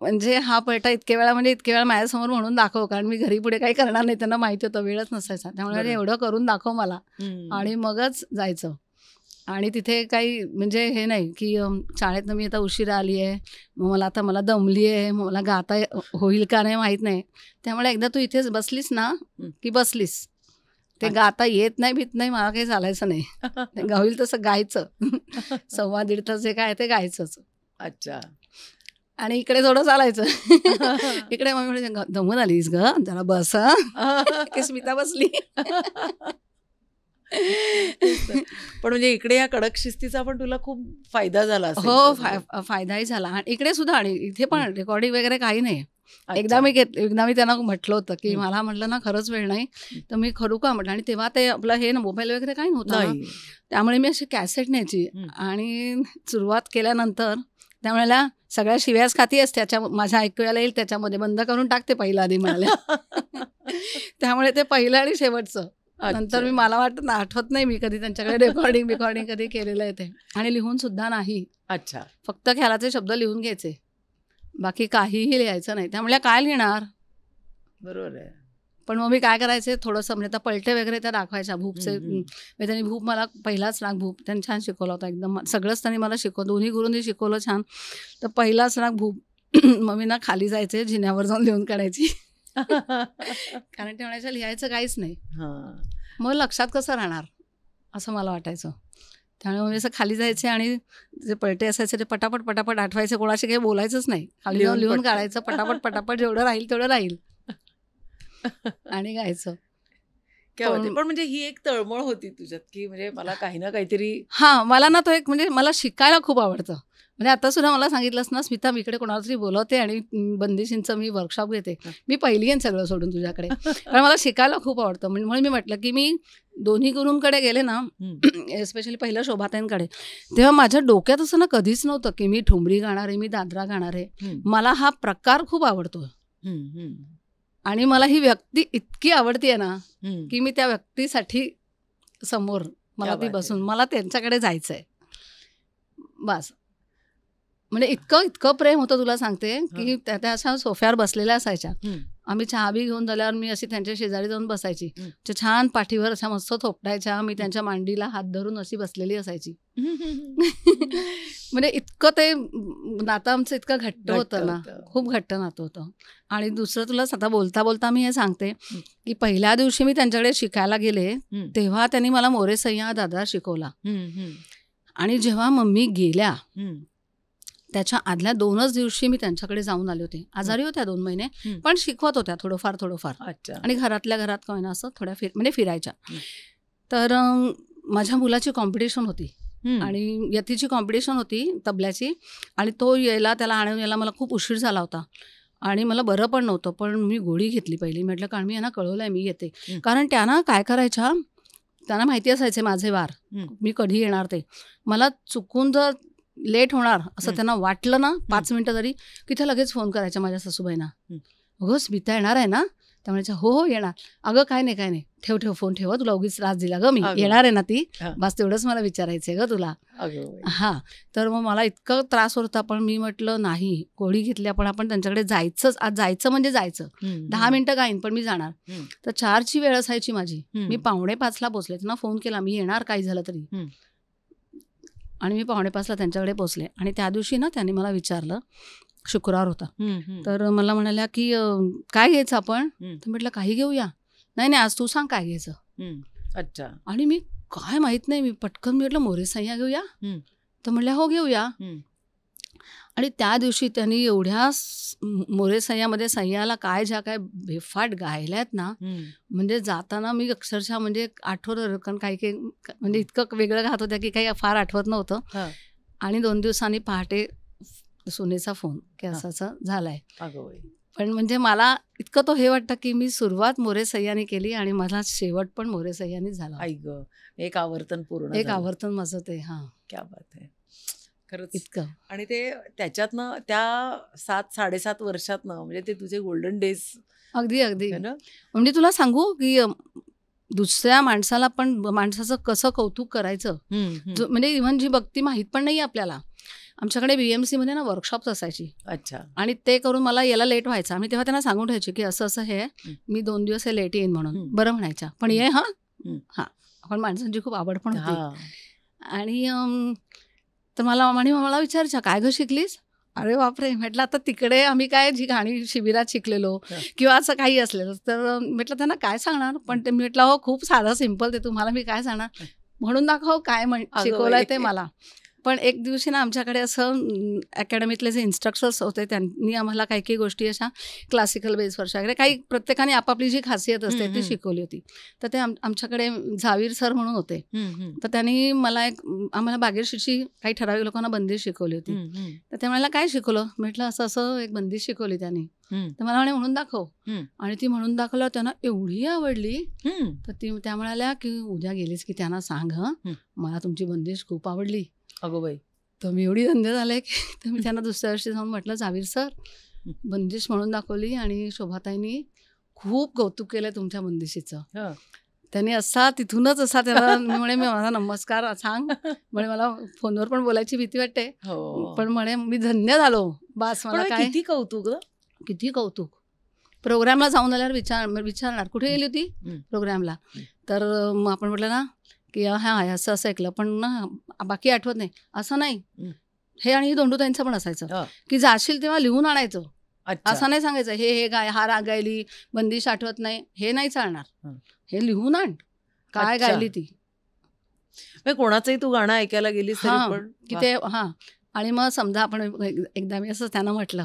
म्हणजे हा पलटा इतके वेळा म्हणजे इतके वेळा माझ्यासमोर म्हणून दाखव कारण मी घरी पुढे काही करणार नाही त्यांना माहिती होतं वेळच नसायचा त्यामुळे एवढं करून दाखव मला आणि मगच जायचं आणि तिथे काही म्हणजे हे नाही की शाळेतनं मी आता उशिरा आली आहे मग मला आता मला दमली आहे मग मला गाता होईल का नाही माहीत नाही त्यामुळे एकदा तू इथेच बसलीस ना की बसलीस ते गाता येत नाही भीत नाही मला काही चालायचं नाही [LAUGHS] गाईल तसं गायचं [LAUGHS] सव्वा दीड तास जे काय ते गायचंच अच्छा आणि इकडे थोडं चालायचं [LAUGHS] इकडे म्हणजे दमून आलीस ग जरा बस की स्मिता बसली [LAUGHS] पण म्हणजे इकडे या कडक शिस्तीचा पण तुला खूप फायदा झाला हो फायदाही झाला आणि इकडे सुद्धा आणि इथे पण रेकॉर्डिंग वगैरे काही नाही एकदा मी घेत एकदा मी त्यांना म्हटलं होतं की मला म्हटलं ना खरंच वेळ नाही तर मी खरू का म्हटलं आणि तेव्हा ते आपलं हे ना मोबाईल वगैरे काही नव्हतं त्यामुळे मी अशी कॅसेट न्यायची आणि सुरुवात केल्यानंतर त्यामुळे सगळ्या शिव्यास खाती असते त्याच्या माझ्या ऐकूयाला येईल त्याच्यामध्ये बंद करून टाकते पहिला आधी म्हणाल्या [LAUGHS] त्यामुळे ते पहिलं आणि शेवटचं नंतर मी मला वाटत ना आठवत नाही मी कधी त्यांच्याकडे रेकॉर्डिंग [LAUGHS] बिकॉर्डिंग कधी केलेलं आहे ते आणि लिहून सुद्धा नाही अच्छा फक्त खेळाचे शब्द लिहून घ्यायचे बाकी काहीही लिहायचं नाही त्यामुळे काय लिहिणार बरोबर आहे पण मग मी काय करायचे थोडंसं म्हणजे त्या पलटे वगैरे त्या दाखवायच्या भूपचे म्हणजे त्यांनी भूप मला पहिलाच नाग भूप त्यांनी छान शिकवला होता एकदम सगळंच त्यांनी मला शिकवलं दोन्ही गुरुंनी शिकवलं छान तर पहिलाच नाग भूप [CLEARS THROAT] मम्मी ना खाली जायचे जिन्यावर जाऊन लिहून काढायची [LAUGHS] कारण ते म्हणायचं लिहायचं काहीच नाही मग लक्षात कसं राहणार असं मला वाटायचं त्यामुळे म्हणजे असं खाली जायचे आणि जे पलटे असायचे ते पटापट पटापट आठवायचे कोणाशी काही बोलायचंच नाही खाली जाऊन लिहून काढायचं पटापट पटापट जेवढं राहील तेवढं राहील [LAUGHS] आणि गायचं पण म्हणजे ही एक तळमळ होती तुझ्यात की म्हणजे मला काही ना काहीतरी हा मला ना तो एक म्हणजे मला शिकायला खूप आवडतं म्हणजे आता सुद्धा मला सांगितलंस ना स्मिता मी इकडे कोणाला तरी बोलवते आणि बंदिशींचं मी वर्कशॉप घेते मी पहिली येईन सगळं सोडून तुझ्याकडे कारण मला शिकायला खूप आवडतं म्हणजे म्हणून मी म्हटलं की मी दोन्ही गुरूंकडे गेले ना एस्पेशली [CLEARS THROAT] पहिल्या शोभाताईंकडे तेव्हा माझ्या डोक्यात असं ना कधीच नव्हतं की मी ठुमरी गाणार आहे मी दादरा गाणार आहे मला हा प्रकार खूप आवडतो आणि मला ही व्यक्ती इतकी आवडतीये ना की मी त्या व्यक्तीसाठी समोर मला ती बसून मला त्यांच्याकडे जायचं आहे बस म्हणजे इतकं इतकं प्रेम होतं तुला सांगते की त्या त्या अशा सोफ्यावर बसलेल्या असायच्या आम्ही चहा बी घेऊन झाल्यावर मी अशी त्यांच्या शेजारी जाऊन बसायची छान पाठीवर अशा मस्त थोपटायच्या मी त्यांच्या मांडीला हात धरून अशी बसलेली असायची [LAUGHS] म्हणजे इतकं ते नातं आमचं इतकं घट्ट होतं ना खूप घट्ट नातं होतं आणि दुसरं तुला स्वतः बोलता बोलता मी हे सांगते की पहिल्या दिवशी मी त्यांच्याकडे शिकायला गेले तेव्हा त्यांनी मला मोरे सय्या दादा शिकवला आणि जेव्हा मम्मी गेल्या त्याच्या आदल्या दोनच दिवशी मी त्यांच्याकडे जाऊन आले होते आजारी होत्या दोन महिने पण शिकवत होत्या थोडंफार थोडंफार आणि घरातल्या घरात काय ना असं थोड्या फिर म्हणजे फिरायच्या तर माझ्या मुलाची कॉम्पिटिशन होती आणि यतीची कॉम्पिटिशन होती तबल्याची आणि तो यायला त्याला आणून यायला मला खूप उशीर झाला होता आणि मला बरं पण नव्हतं पण मी गोळी घेतली पहिली म्हटलं कारण मी यांना कळवलंय मी येते कारण त्यांना काय करायच्या त्यांना माहिती असायचे माझे वार मी कधी येणार ते मला चुकून जर लेट होणार असं त्यांना वाटलं ना पाच मिनिटं तरी की लगेच फोन करायचा माझ्या सासूबाईंना अगं स्मिता येणार आहे ना त्यामुळे हो हो येणार अगं काय नाही काय नाही ठेव ठेव फोन ठेव तुला उगीच त्रास दिला ग मी येणार आहे ना ती बस तेवढंच मला विचारायचंय ग तुला हा तर मग मला इतकं त्रास होता पण मी म्हटलं नाही गोळी घेतल्या पण आपण त्यांच्याकडे जायचं आज जायचं म्हणजे जायचं दहा मिनिटं गाईन पण मी जाणार तर चारची वेळ असायची माझी मी पावणे पाचला पोचले त्यांना फोन केला मी येणार काही झालं तरी आणि मी पाचला त्यांच्याकडे पोचले आणि त्या दिवशी ना त्यांनी मला विचारलं शुक्रवार होता तर मला म्हणाल्या की काय घ्यायचं आपण तर म्हटलं काही घेऊया नाही नाही आज तू सांग काय घ्यायचं अच्छा आणि मी काय माहित नाही मी पटकन मी म्हटलं मोरे साह्या घेऊया तर म्हटलं हो घेऊया आणि त्या दिवशी त्यांनी एवढ्या मोरे सह्यामध्ये सह्याला काय ज्या काय बेफाट गायल्यात ना म्हणजे जाताना मी अक्षरशः म्हणजे आठवलं कारण काही काही म्हणजे इतकं वेगळं गात होत्या की काही फार आठवत नव्हतं आणि दोन दिवसांनी पहाटे सुनेचा फोन की असाचा झालाय पण म्हणजे मला इतकं तो हे वाटतं की मी सुरुवात मोरे सह्याने केली आणि माझा शेवट पण मोरे सह्याने झाला एक आवर्तन पूर्ण एक आवर्तन माझं ते हा क्या बात आहे खरंच इतकं आणि ते त्याच्यातनं त्या सात साडेसात वर्षातनं म्हणजे ते तुझे गोल्डन डेज अगदी अगदी म्हणजे तुला सांगू की दुसऱ्या माणसाला पण माणसाचं कसं कौतुक करायचं म्हणजे इव्हन जी भक्ती माहीत पण नाही आपल्याला आमच्याकडे बीएमसी मध्ये ना वर्कशॉप्स असायची अच्छा आणि ते करून मला याला लेट व्हायचं मी तेव्हा त्यांना सांगून ठेवायची की असं असं हे मी दोन दिवस हे लेट येईन म्हणून बरं म्हणायच्या पण ये हा हा पण माणसांची खूप आवड पण आणि तर मला म्हणे मला विचारच्या काय गं शिकलीस अरे बापरे म्हटलं आता तिकडे आम्ही काय जी गाणी शिबिरात शिकलेलो किंवा असं काही असलेलं तर म्हटलं त्यांना काय सांगणार पण ते म्हटलं हो खूप साधा सिम्पल ते तुम्हाला मी काय सांगणार म्हणून दाखव काय म्हण शिकवलंय ते मला पण एक दिवशी ना आमच्याकडे असं अकॅडमीतले जे इन्स्ट्रक्टर्स होते त्यांनी आम्हाला काही काही गोष्टी अशा क्लासिकल बेसवर वगैरे काही प्रत्येकाने आपापली जी खासियत असते ती शिकवली होती तर ते आमच्याकडे झावीर सर म्हणून होते तर त्यांनी मला एक आम्हाला बागेरशीची काही ठराविक लोकांना बंदी शिकवली होती तर ते म्हणाला काय शिकवलं म्हटलं असं असं एक बंदी शिकवली त्यांनी तर मला म्हणे म्हणून दाखव आणि ती म्हणून दाखवलं त्यांना एवढी आवडली तर ती त्या म्हणाल्या की उद्या गेलीस की त्यांना सांग मला तुमची बंदिश खूप आवडली अगो बाई तर मी एवढी धंदे झाले की [LAUGHS] तर मी त्यांना दुसऱ्या वर्षी जाऊन म्हटलं जावीर सर बंदिश म्हणून दाखवली आणि शोभाताईंनी खूप कौतुक केलंय तुमच्या बंदिशीचं त्यांनी असा तिथूनच असा त्याला [LAUGHS] म्हणे मी माझा नमस्कार सांग म्हणे मला फोनवर पण बोलायची भीती वाटते हो. पण म्हणे मी धन्य झालो बास मला काय किती कौतुक किती कौतुक प्रोग्रामला जाऊन आल्यावर विचार विचारणार कुठे गेली होती प्रोग्रामला तर आपण म्हटलं ना की हा असं असं ऐकलं पण ना बाकी आठवत नाही असं नाही हे आणि त्यांचं पण असायचं की जाशील तेव्हा लिहून आणायचं असं नाही सांगायचं हे हे गाय हा राग गायली बंदिश आठवत नाही हे नाही चालणार हे लिहून आण काय गायली ती म्हणजे कोणाचंही तू गाणं ऐकायला गेली की ते हा आणि मग समजा आपण एकदा मी असं त्यांना म्हटलं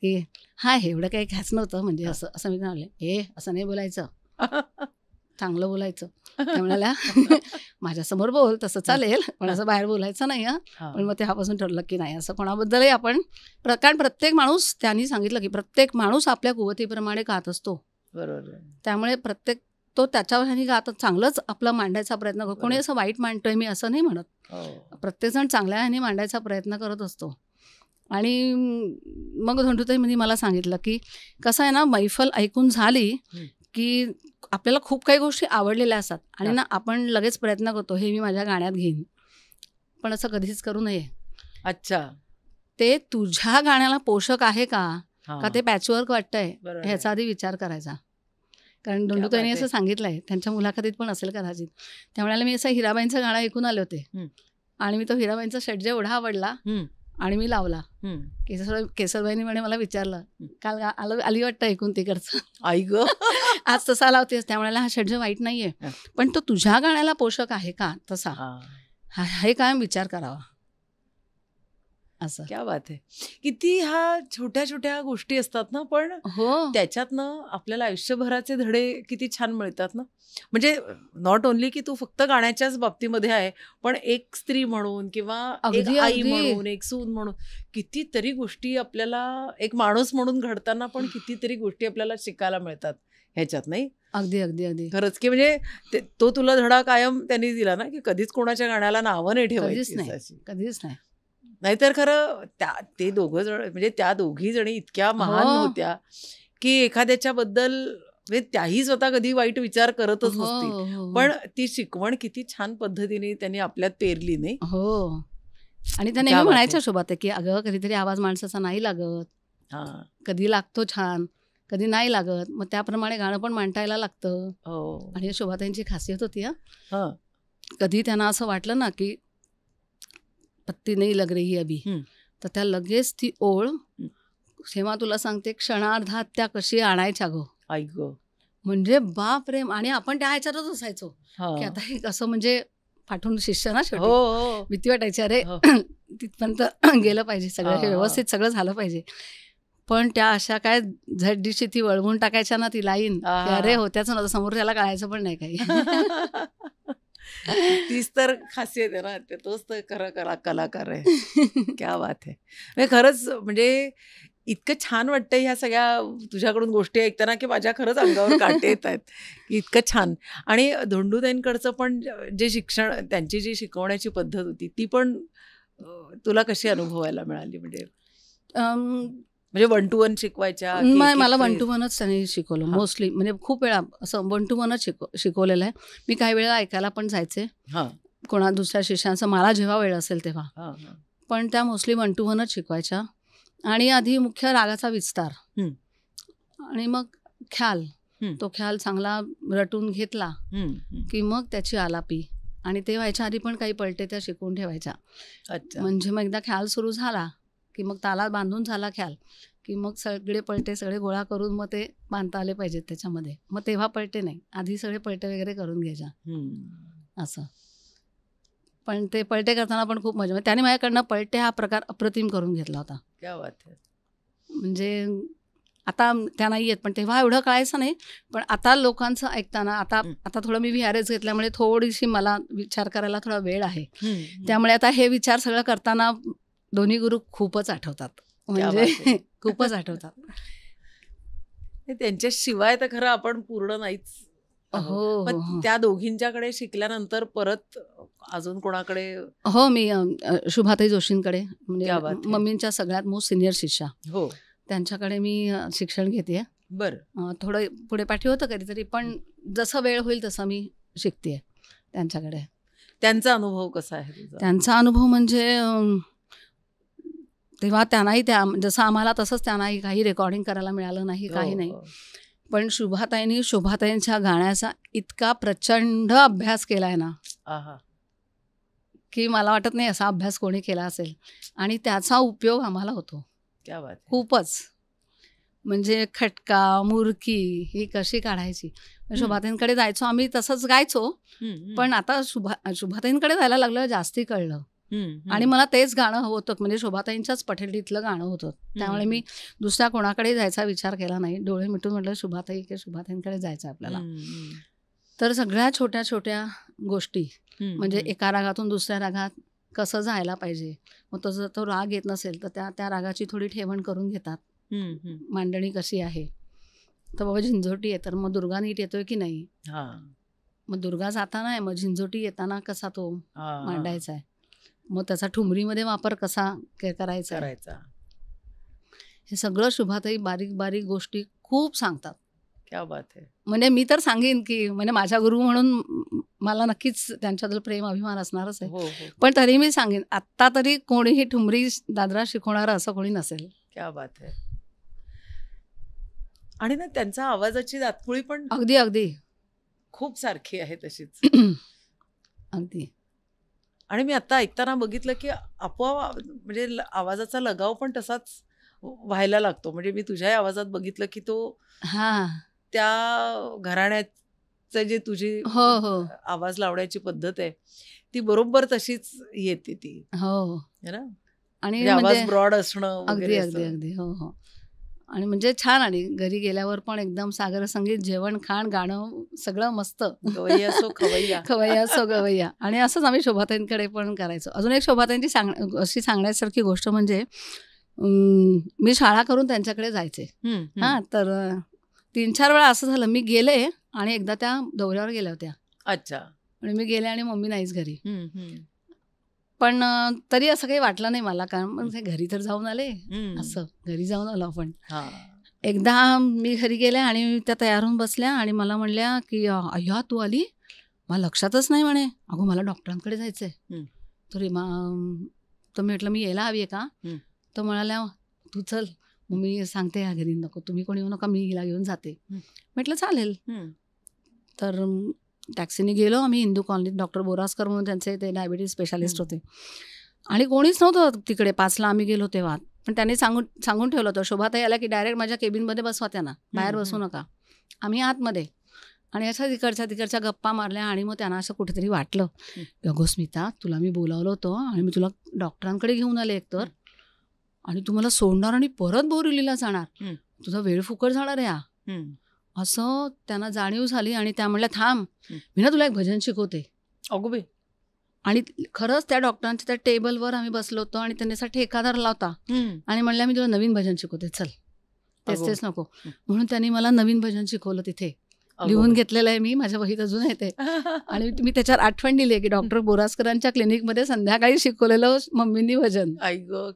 की हा एवढं काही घ्यायच नव्हतं म्हणजे असं असं मी म्हणाले हे असं नाही बोलायचं [LAUGHS] चांगलं बोलायचं त्या म्हणाल्या [LAUGHS] माझ्यासमोर बोल तसं चालेल पण असं बाहेर बोलायचं नाही पण मग तेव्हापासून ठरलं की नाही असं कोणाबद्दलही आपण कारण प्रत्येक माणूस त्यांनी सांगितलं की प्रत्येक माणूस आपल्या कुवतीप्रमाणे गात असतो बरोबर त्यामुळे प्रत्येक तो त्याच्या ह्यानी गात चांगलंच आपला मांडायचा प्रयत्न करतो कोणी असं वाईट मांडतोय मी असं नाही म्हणत हो. प्रत्येकजण चांगल्या ह्यानी मांडायचा प्रयत्न करत असतो आणि मग धोंडूताईमध्ये मला सांगितलं की कसं आहे ना मैफल ऐकून झाली की आपल्याला खूप काही गोष्टी आवडलेल्या असतात आणि ना आपण लगेच प्रयत्न करतो हे मी माझ्या गाण्यात घेईन पण असं कधीच करू नये अच्छा ते तुझ्या गाण्याला पोषक आहे का का ते पॅचवर्क वाटतंय ह्याचा आधी विचार करायचा कारण त्यांनी असं सांगितलंय त्यांच्या मुलाखतीत पण असेल कदाचित त्यामुळे मी असं हिराबाईंचं गाणं ऐकून आले होते आणि मी तो हिराबाईंचा जे एवढा आवडला आणि मी लावला केसर केसरबाईनी म्हणे मला विचारलं काल आलं आली वाटतं ऐकून तिकडचं आई ग [LAUGHS] आज तसा लावतेस त्यामुळे हा षड्ज वाईट नाहीये पण तो तुझ्या गाण्याला पोषक आहे का तसा हे काय विचार करावा असं क्या बात आहे किती ह्या छोट्या छोट्या गोष्टी असतात ना पण हो त्याच्यात ना आपल्याला आयुष्यभराचे धडे किती छान मिळतात ना म्हणजे नॉट ओनली की तू फक्त गाण्याच्याच बाबतीमध्ये आहे पण एक स्त्री म्हणून किंवा आई म्हणून एक सून म्हणून कितीतरी गोष्टी आपल्याला एक माणूस म्हणून घडताना पण कितीतरी गोष्टी आपल्याला शिकायला मिळतात ह्याच्यात नाही अगदी अगदी अगदी खरंच की म्हणजे तो तुला धडा कायम त्यांनी दिला ना की कधीच कोणाच्या गाण्याला नावं नाही ठेवायची कधीच नाही नाहीतर खरं त्या ते दोघ जण म्हणजे त्या दोघी जणी इतक्या महान हो. होत्या की एखाद्याच्या बद्दल म्हणजे त्याही स्वतः कधी वाईट विचार करतच हो, नसते हो, पण ती शिकवण किती छान पद्धतीने त्यांनी आपल्यात पेरली नाही हो आणि त्यांनी म्हणायच्या शोभात की अगं कधीतरी आवाज माणसाचा नाही लागत कधी लागतो छान कधी नाही लागत मग त्याप्रमाणे गाणं पण मांडायला लागतं आणि शोभाताईंची खासियत होती कधी त्यांना असं वाटलं ना की पत्ती नाही लग रही अभी तर त्या लगेच ती ओळ सेवा तुला सांगते क्षणार्धात त्या कशी आणायच्या गो आई म्हणजे बाप प्रेम आणि आपण त्या ह्याच्यातच असायचो की आता हे कसं म्हणजे पाठवून शिष्य ना हो, हो भीती वाटायची अरे हो. [CLEARS THROAT] तिथपर्यंत [CLEARS THROAT] गेलं पाहिजे सगळं व्यवस्थित सगळं झालं पाहिजे पण त्या अशा काय झड्डीशी ती वळवून टाकायच्या ना ती लाईन अरे होत्याच ना समोर त्याला काढायचं पण नाही काही [LAUGHS] [LAUGHS] तीच तर खासियत आहे ना ते तोच तर खरं कला कलाकार आहे [LAUGHS] क्या बात आहे म्हणजे खरंच म्हणजे इतकं छान वाटतं ह्या सगळ्या तुझ्याकडून गोष्टी ऐकताना की माझ्या खरंच अंगावर काटे येत आहेत की इतकं छान आणि धोंडूताईंकडचं पण जे शिक्षण त्यांची जी शिकवण्याची पद्धत होती ती पण तुला कशी अनुभवायला मिळाली म्हणजे म्हणजे वन टू वन शिकवायच्या मला वन टू वनच त्यांनी शिकवलं मोस्टली म्हणजे खूप वेळा असं वन टू वनच शिकवलेलं आहे मी काही वेळा ऐकायला पण जायचे कोणा दुसऱ्या शिष्यांचं मला जेव्हा वेळ असेल तेव्हा पण त्या मोस्टली वन टू वनच शिकवायच्या आणि आधी मुख्य रागाचा विस्तार आणि मग ख्याल तो ख्याल चांगला रटून घेतला की मग त्याची आलापी आणि ते व्हायच्या आधी पण काही पलटे त्या शिकवून ठेवायच्या म्हणजे मग एकदा ख्याल सुरू झाला की मग ताला बांधून झाला ख्याल की मग सगळे पलटे सगळे गोळा करून मग ते बांधता आले पाहिजेत त्याच्यामध्ये मग तेव्हा पलटे नाही आधी सगळे पलटे वगैरे करून घ्यायच्या असं पण ते पलटे करताना पण खूप मजा त्याने माझ्याकडनं पलटे हा प्रकार अप्रतिम करून घेतला होता म्हणजे आता त्या नाही आहेत पण तेव्हा एवढं कळायचं नाही पण आता लोकांचं ऐकताना आता आता थोडं मी विहारेच घेतल्यामुळे थोडीशी मला विचार करायला थोडा वेळ आहे त्यामुळे आता हे विचार सगळं करताना दोन्ही गुरु खूपच आठवतात म्हणजे [LAUGHS] खूपच आठवतात त्यांच्याशिवाय तर खरं आपण पूर्ण नाहीच हो, हो, हो त्या दोघींच्याकडे शिकल्यानंतर परत अजून कोणाकडे हो मी शुभाताई जोशींकडे म्हणजे मम्मींच्या सगळ्यात मोस्ट सिनियर शिष्या हो त्यांच्याकडे मी शिक्षण घेते बर थोडं पुढे पाठी होतं कधीतरी पण जसं वेळ होईल तसं मी शिकते त्यांच्याकडे त्यांचा अनुभव कसा आहे त्यांचा अनुभव म्हणजे तेव्हा त्यांनाही त्या जसं आम्हाला तसंच त्यांनाही काही रेकॉर्डिंग करायला मिळालं नाही हो, काही नाही हो. पण शुभाताईंनी शुभाताईंच्या गाण्याचा इतका प्रचंड अभ्यास केला आहे ना की मला वाटत नाही असा अभ्यास कोणी केला असेल आणि त्याचा उपयोग आम्हाला होतो खूपच म्हणजे खटका मुरकी ही कशी काढायची शुभाताईंकडे जायचो आम्ही तसंच गायचो पण आता शुभा शुभाताईंकडे जायला लागलं जास्ती कळलं आणि मला तेच गाणं हवं होतं म्हणजे शोभाताईंच्याच पठेडीतलं गाणं होतं त्यामुळे मी दुसऱ्या कोणाकडे जायचा विचार केला नाही डोळे मिटून म्हटलं शुभाताई की शुभाताईंकडे जायचं आपल्याला तर सगळ्या छोट्या छोट्या गोष्टी म्हणजे एका रागातून दुसऱ्या रागात कसं जायला पाहिजे मग तो जर तो राग येत नसेल तर त्या त्या रागाची थोडी ठेवण करून घेतात मांडणी कशी आहे तर बाबा झिंझोटी आहे तर मग दुर्गा नीट येतोय की नाही मग दुर्गा जाताना आहे मग झिंझोटी येताना कसा तो मांडायचा आहे मग त्याचा ठुमरीमध्ये वापर कसा करायचा करायचा हे सगळं शुभातही बारीक बारीक गोष्टी खूप सांगतात क्या बात आहे म्हणजे मी तर सांगेन की म्हणजे माझ्या गुरु म्हणून मला नक्कीच त्यांच्याबद्दल प्रेम अभिमान असणारच आहे हो, हो. पण तरी मी सांगेन आत्ता तरी कोणीही ठुमरी दादरा शिकवणार असं कोणी नसेल क्या बात आहे आणि ना त्यांचा आवाजाची दातकुळी पण अगदी अगदी खूप सारखी आहे तशीच [CLEARS THROAT] अगदी आणि मी आता ऐकताना बघितलं की आपोआप म्हणजे आवाजाचा लगाव पण तसाच व्हायला लागतो म्हणजे मी तुझ्याही आवाजात बघितलं की तो त्या घराण्याचे जे तुझी हो हो आवाज लावण्याची पद्धत आहे ती बरोबर तशीच येते ती हो ना आणि म्हणजे म्हणजे आवाज ब्रॉड असणं अगदी अगदी अगदी हो हो आणि म्हणजे छान आणि घरी गेल्यावर पण एकदम सागर संगीत जेवण खाण गाणं सगळं मस्त खवैया सो खवैया गवैया [LAUGHS] आणि असंच आम्ही शोभाताईंकडे पण करायचो अजून एक शोभाताईंची सांग अशी सांगण्यासारखी गोष्ट म्हणजे मी शाळा करून त्यांच्याकडे जायचे हा तर तीन चार वेळा असं झालं मी गेले आणि एकदा त्या दौऱ्यावर गेल्या होत्या अच्छा आणि मी गेले आणि मम्मी नाहीच घरी पण तरी असं काही वाटलं नाही मला कारण घरी तर जाऊन आले असं घरी जाऊन आलो आपण एकदा मी घरी गेल्या आणि त्या तयार होऊन बसल्या आणि मला म्हणल्या की अय्या तू आली मला लक्षातच नाही म्हणे अगो मला डॉक्टरांकडे जायचंय तर मा तर म्हटलं मी यायला हवी आहे का तर म्हणाल्या तू चल मग मी सांगते घरी नको तुम्ही कोणी येऊ नका मी हिला घेऊन जाते म्हटलं चालेल तर टॅक्सीने गेलो आम्ही हिंदू कॉलनीत डॉक्टर बोरासकर म्हणून त्यांचे ते डायबिटीज स्पेशालिस्ट होते आणि कोणीच नव्हतं तिकडे पाचला आम्ही गेलो तेव्हा पण त्यांनी सांगून सांगून ठेवलं होतं शोभाताई आला की डायरेक्ट माझ्या केबिनमध्ये बसवा त्यांना बाहेर बसू नका आम्ही आतमध्ये आणि अशा तिकडच्या तिकडच्या गप्पा मारल्या आणि मग त्यांना असं कुठेतरी वाटलं अगो स्मिता तुला मी बोलावलं होतं आणि मी तुला डॉक्टरांकडे घेऊन आले एकतर आणि तुम्हाला सोडणार आणि परत बोरिलीला जाणार तुझा वेळ फुकट जाणार आहे असं त्यांना जाणीव झाली आणि त्या म्हणल्या थांब मी ना तुला एक भजन शिकवते अगोबे आणि खरंच त्या डॉक्टरांच्या त्या टेबलवर आम्ही बसलो होतो आणि त्यांनी असा ठेकादार लावता आणि म्हणल्या मी तुला नवीन भजन शिकवते चल तेच तेच नको म्हणून त्यांनी मला नवीन भजन शिकवलं तिथे लिहून घेतलेलं आहे मी माझ्या वहीत अजून येते [LAUGHS] आणि मी त्याच्यावर आठवण दिली की डॉक्टर बोरासकरांच्या क्लिनिकमध्ये संध्याकाळी शिकवलेलं मम्मींनी भजन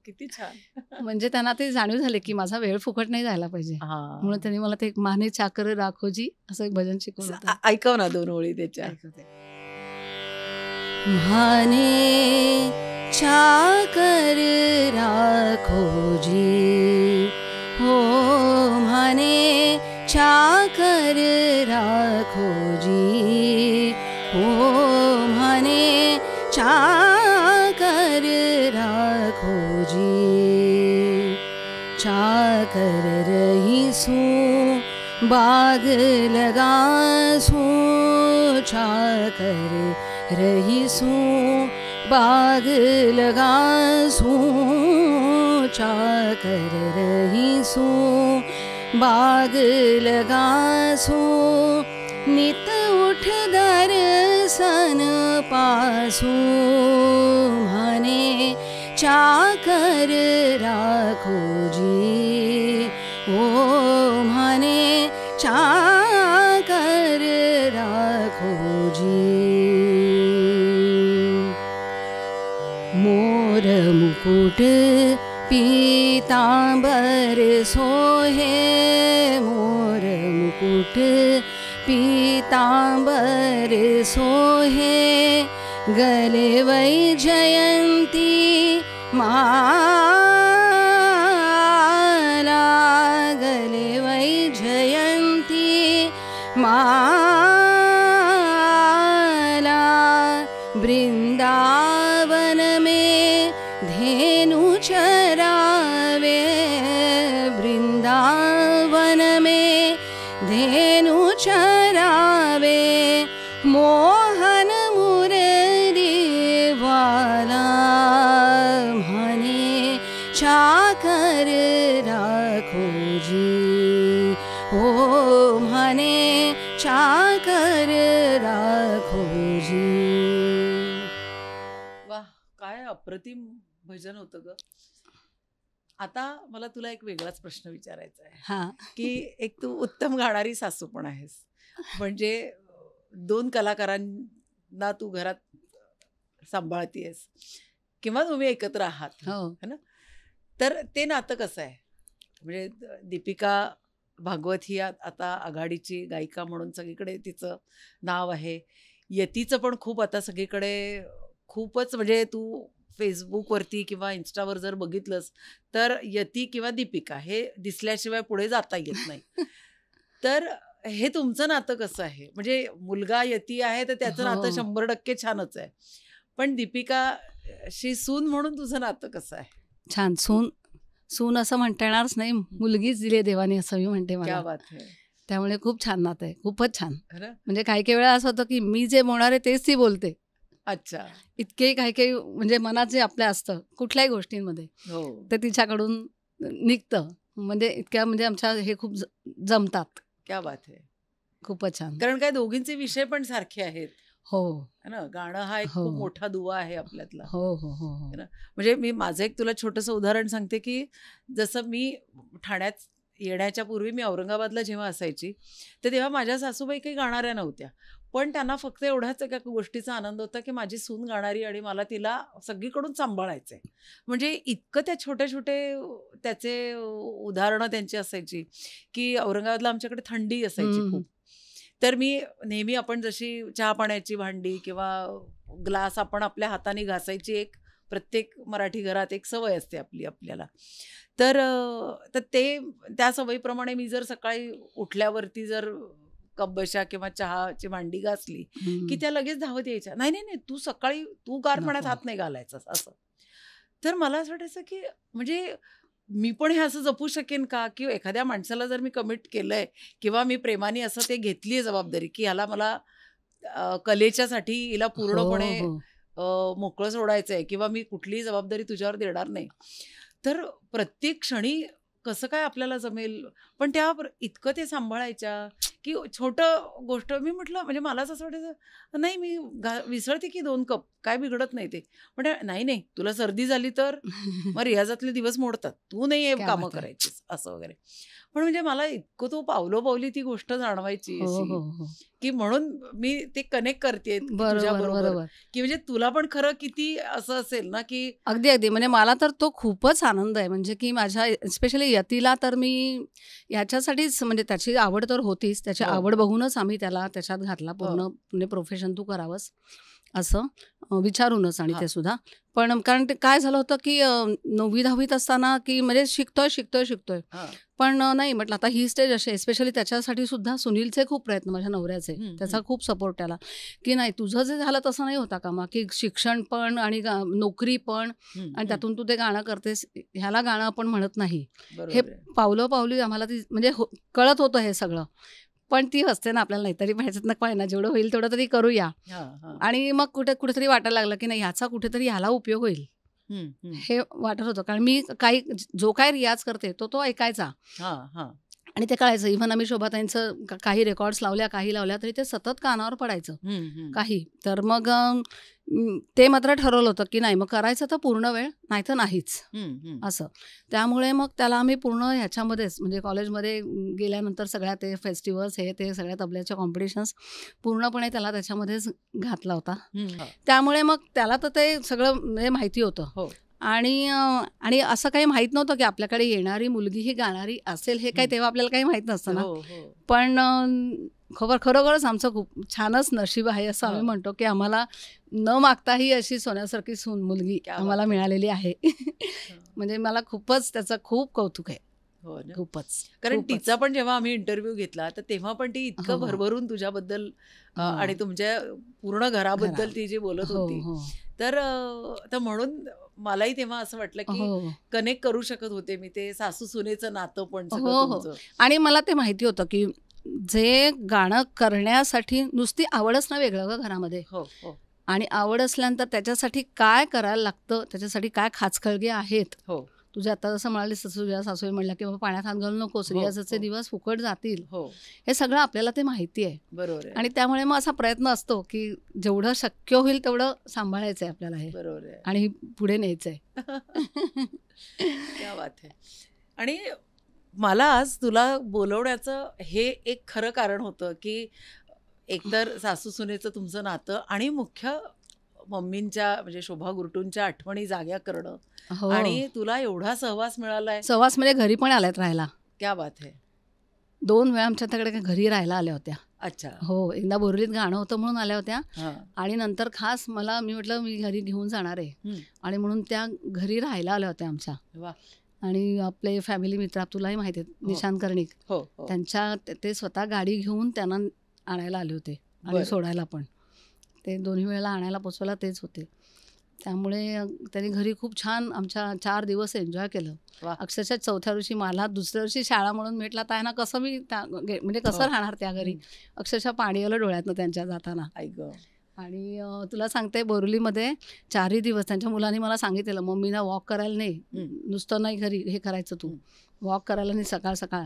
किती छान [LAUGHS] म्हणजे त्यांना ते जाणीव झाले की माझा वेळ फुकट नाही जायला पाहिजे म्हणून त्यांनी मला ते एक माने चाकर राखोजी असं एक भजन शिकवलं ऐकव ना दोन ओळी त्याच्या चाकर राखोजी हो माने कर राखो जी ओ मने चाकर राखो जी चाकर रही सो बाग लगा चाकर रही सो बाग लगा चाकर रही सो नित उठ दरसन पासो, हने, चाकर राखो जी हने, चाकर राखो जी मुकुट पीताम्बर सोहे मोर मुकुट पीताम्बर सोहे गले वै जयन्ती मा अप्रतिम भजन होतं ग आता मला तुला एक वेगळाच प्रश्न विचारायचा आहे की एक तू उत्तम गाणारी सासू पण आहेस म्हणजे दोन कलाकारांना तू घरात सांभाळतीयस किंवा तुम्ही एकत्र आहात हो. ना तर ते नातं कसं आहे म्हणजे दीपिका भागवत ही आता आघाडीची गायिका म्हणून सगळीकडे तिचं नाव आहे यतीचं पण खूप आता सगळीकडे खूपच म्हणजे तू फेसबुकवरती किंवा इन्स्टावर जर बघितलस तर यती किंवा दीपिका हे दिसल्याशिवाय पुढे जाता येत नाही [LAUGHS] तर हे तुमचं नातं कसं आहे म्हणजे मुलगा यती आहे तर त्याचं नातं हो. शंभर टक्के छानच आहे पण दीपिका शी सून म्हणून तुझं नातं कसं आहे छान सून सून असं म्हणता येणारच नाही मुलगीच दिली देवाने असं मी म्हणते मला त्यामुळे खूप छान नातं आहे खूपच छान म्हणजे काही काही वेळा असं होतं की मी जे बोलणार आहे तेच ती बोलते अच्छा इतके काही काही म्हणजे मनात जे आपल्या असतं कुठल्याही गोष्टींमध्ये हो ते तिच्याकडून निघतं म्हणजे इतक्या म्हणजे आमच्या हे खूप जमतात क्या बात आहे खूपच छान कारण काय दोघींचे विषय पण सारखे आहेत हो ना गाणं हा एक हो. खूप मोठा दुवा आहे आपल्यातला हो हो हो, हो. म्हणजे मी माझं एक तुला छोटस उदाहरण सांगते की जसं मी ठाण्यात येण्याच्या पूर्वी मी औरंगाबादला जेव्हा असायची तर तेव्हा माझ्या सासूबाई काही गाणाऱ्या नव्हत्या पण त्यांना फक्त एवढ्याच एका गोष्टीचा आनंद होता की माझी सून गाणारी आणि मला तिला सगळीकडून सांभाळायचंय म्हणजे इतकं त्या छोटे छोटे त्याचे उदाहरणं त्यांची असायची की औरंगाबादला आमच्याकडे थंडी असायची खूप तर मी नेहमी आपण जशी चहा पाण्याची भांडी किंवा ग्लास आपण आपल्या हाताने घासायची एक प्रत्येक मराठी घरात एक सवय असते आपली आपल्याला तर तर ते त्या सवयीप्रमाणे मी जर सकाळी उठल्यावरती जर कप किंवा चहाची मांडी घासली की त्या लगेच धावत यायच्या नाही नाही नाही तू सकाळी तू गारपणात हात नाही घालायचा असं तर मला असं वाटायचं की म्हणजे मी पण हे असं जपू शकेन का की एखाद्या माणसाला जर मी कमिट केलंय किंवा मी प्रेमाने असं ते घेतलीय जबाबदारी की ह्याला मला कलेच्यासाठी हिला पूर्णपणे हो, हो. मोकळं सोडायचंय किंवा मी कुठलीही जबाबदारी तुझ्यावर देणार नाही तर प्रत्येक क्षणी कसं काय आपल्याला जमेल पण त्या इतकं ते सांभाळायच्या की छोट गोष्ट मी म्हटलं म्हणजे मलाच असं वाटायचं नाही मी विसरते की दोन कप काय बिघडत नाही ते पण नाही नाही तुला सर्दी झाली तर मग रियाजातले दिवस मोडतात तू नाही कामं करायची असं वगैरे पण म्हणजे मला इतकं तो पावलोपावली ती गोष्ट जाणवायची हो, हो, हो. की म्हणून मी ते कनेक्ट करते की म्हणजे तुला पण खरं किती असं असेल ना की अगदी अगदी म्हणजे मला तर तो खूपच आनंद आहे म्हणजे की माझ्या स्पेशली यतीला तर मी याच्यासाठीच म्हणजे त्याची आवड तर होतीच त्याची आवड बघूनच आम्ही त्याला त्याच्यात घातला पूर्ण प्रोफेशन म्हणजे तू करावंस असं विचारूनच आणि ते सुद्धा पण कारण ते काय झालं होतं की नववी दहावीत असताना की म्हणजे शिकतोय शिकतोय शिकतोय पण नाही म्हटलं आता ही स्टेज अशी स्पेशली त्याच्यासाठी सुद्धा सुनीलचे खूप प्रयत्न माझ्या नवऱ्याचे त्याचा खूप सपोर्ट त्याला की नाही तुझं जे झालं तसं नाही होता कामा की शिक्षण पण आणि नोकरी पण आणि त्यातून तू ते गाणं करतेस ह्याला गाणं आपण म्हणत नाही हे पावलं पावली आम्हाला ती म्हणजे हो, कळत होतं हे सगळं पण ती असते ना आपल्याला नाहीतरी ना काय ना जेवढं होईल तेवढं तरी करूया आणि मग कुठे कुठेतरी वाटायला लागलं की नाही ह्याचा कुठेतरी ह्याला उपयोग होईल हे वाटत होतं कारण मी काही जो काय रियाज करते तो तो ऐकायचा आणि ते कळायचं इव्हन आम्ही शोभाताईंचं काही रेकॉर्ड्स लावल्या काही लावल्या तरी ते सतत कानावर पडायचं काही तर मग ते मात्र ठरवलं होतं की नाही मग करायचं तर पूर्ण वेळ नाही तर नाहीच असं त्यामुळे मग त्याला आम्ही पूर्ण ह्याच्यामध्येच म्हणजे कॉलेजमध्ये गेल्यानंतर सगळ्या ते फेस्टिवल्स हे ते सगळ्या तबल्याचे कॉम्पिटिशन्स पूर्णपणे त्याला त्याच्यामध्येच घातला होता त्यामुळे मग त्याला तर ते सगळं म्हणजे माहिती होतं हो. आणि आणि असं काही माहीत नव्हतं की आपल्याकडे येणारी मुलगी ही गाणारी असेल हे काही तेव्हा आपल्याला काही माहीत नसतं ना हो, हो. पण खबर खरोखरच आमचं खूप छानच नशीब आहे असं आम्ही हो. म्हणतो की आम्हाला न मागताही अशी सोन्यासारखी सून मुलगी आम्हाला मिळालेली आहे म्हणजे मला खूपच त्याचं खूप कौतुक आहे हो खूपच कारण तिचा पण जेव्हा आम्ही इंटरव्ह्यू घेतला तर तेव्हा पण ती इतकं हो, हो. भरभरून तुझ्याबद्दल आणि तुमच्या पूर्ण घराबद्दल ती जी बोलत होती तर म्हणून मलाही तेव्हा असं वाटलं की कनेक्ट करू शकत होते मी ते सासू सुनेचं नातं पण आणि मला ते माहिती होतं की जे गाणं करण्यासाठी नुसती आवडच ना वेगळं ग घरामध्ये हो हो आणि आवड असल्यानंतर त्याच्यासाठी काय करायला लागतं त्याच्यासाठी काय खाचखळगे आहेत हो तुझे आता जसं म्हणालीस तसं तुझ्या सासूई म्हणलं की बाबा पाण्यात हात घालू नकोस हो, हो. दिवस फुकट जातील हो. हे सगळं आपल्याला ते माहिती आहे बरोबर आणि त्यामुळे मग असा प्रयत्न असतो की जेवढं शक्य होईल तेवढं सांभाळायचं आहे आपल्याला हे बरोबर आणि पुढे न्यायचं [LAUGHS] आहे आणि मला आज तुला बोलवण्याचं हे एक खरं कारण होतं की एकतर सासू सुनेचं तुमचं नातं आणि मुख्य मम्मींच्या म्हणजे शोभा गुरटूंच्या आठवणी जाग्या करणं हो. आणि तुला एवढा सहवास मिळालाय सहवास म्हणजे घरी पण आल्यात राहायला क्या बात आहे दोन वेळा आमच्याकडे घरी राहायला आल्या होत्या अच्छा हो एकदा बोरलीत गाणं होतं म्हणून आल्या होत्या आणि नंतर खास मला मी म्हटलं मी घरी घेऊन जाणार आहे आणि म्हणून त्या घरी राहायला आल्या होत्या आमच्या आणि आपले फॅमिली मित्र तुलाही माहिती आहेत हो. निशांत कर्णिक हो, त्यांच्या ते स्वतः गाडी घेऊन त्यांना आणायला आले होते आणि सोडायला पण ते दोन्ही वेळेला आणायला पोचवायला तेच होते त्यामुळे त्यांनी घरी खूप छान आमच्या चार दिवस एन्जॉय केलं अक्षरशः चौथ्या दिवशी मला दुसऱ्या दिवशी शाळा म्हणून भेटला त्यांना कसं मी त्या म्हणजे कसं हो. राहणार त्या घरी अक्षरशः पाणी आलं ना त्यांच्या जाताना आणि तुला सांगते बोरुलीमध्ये चारही दिवस त्यांच्या मुलांनी मला सांगितलेलं मम्मीना वॉक करायला नाही नुसतं नाही घरी हे करायचं तू वॉक करायला नाही सकाळ सकाळ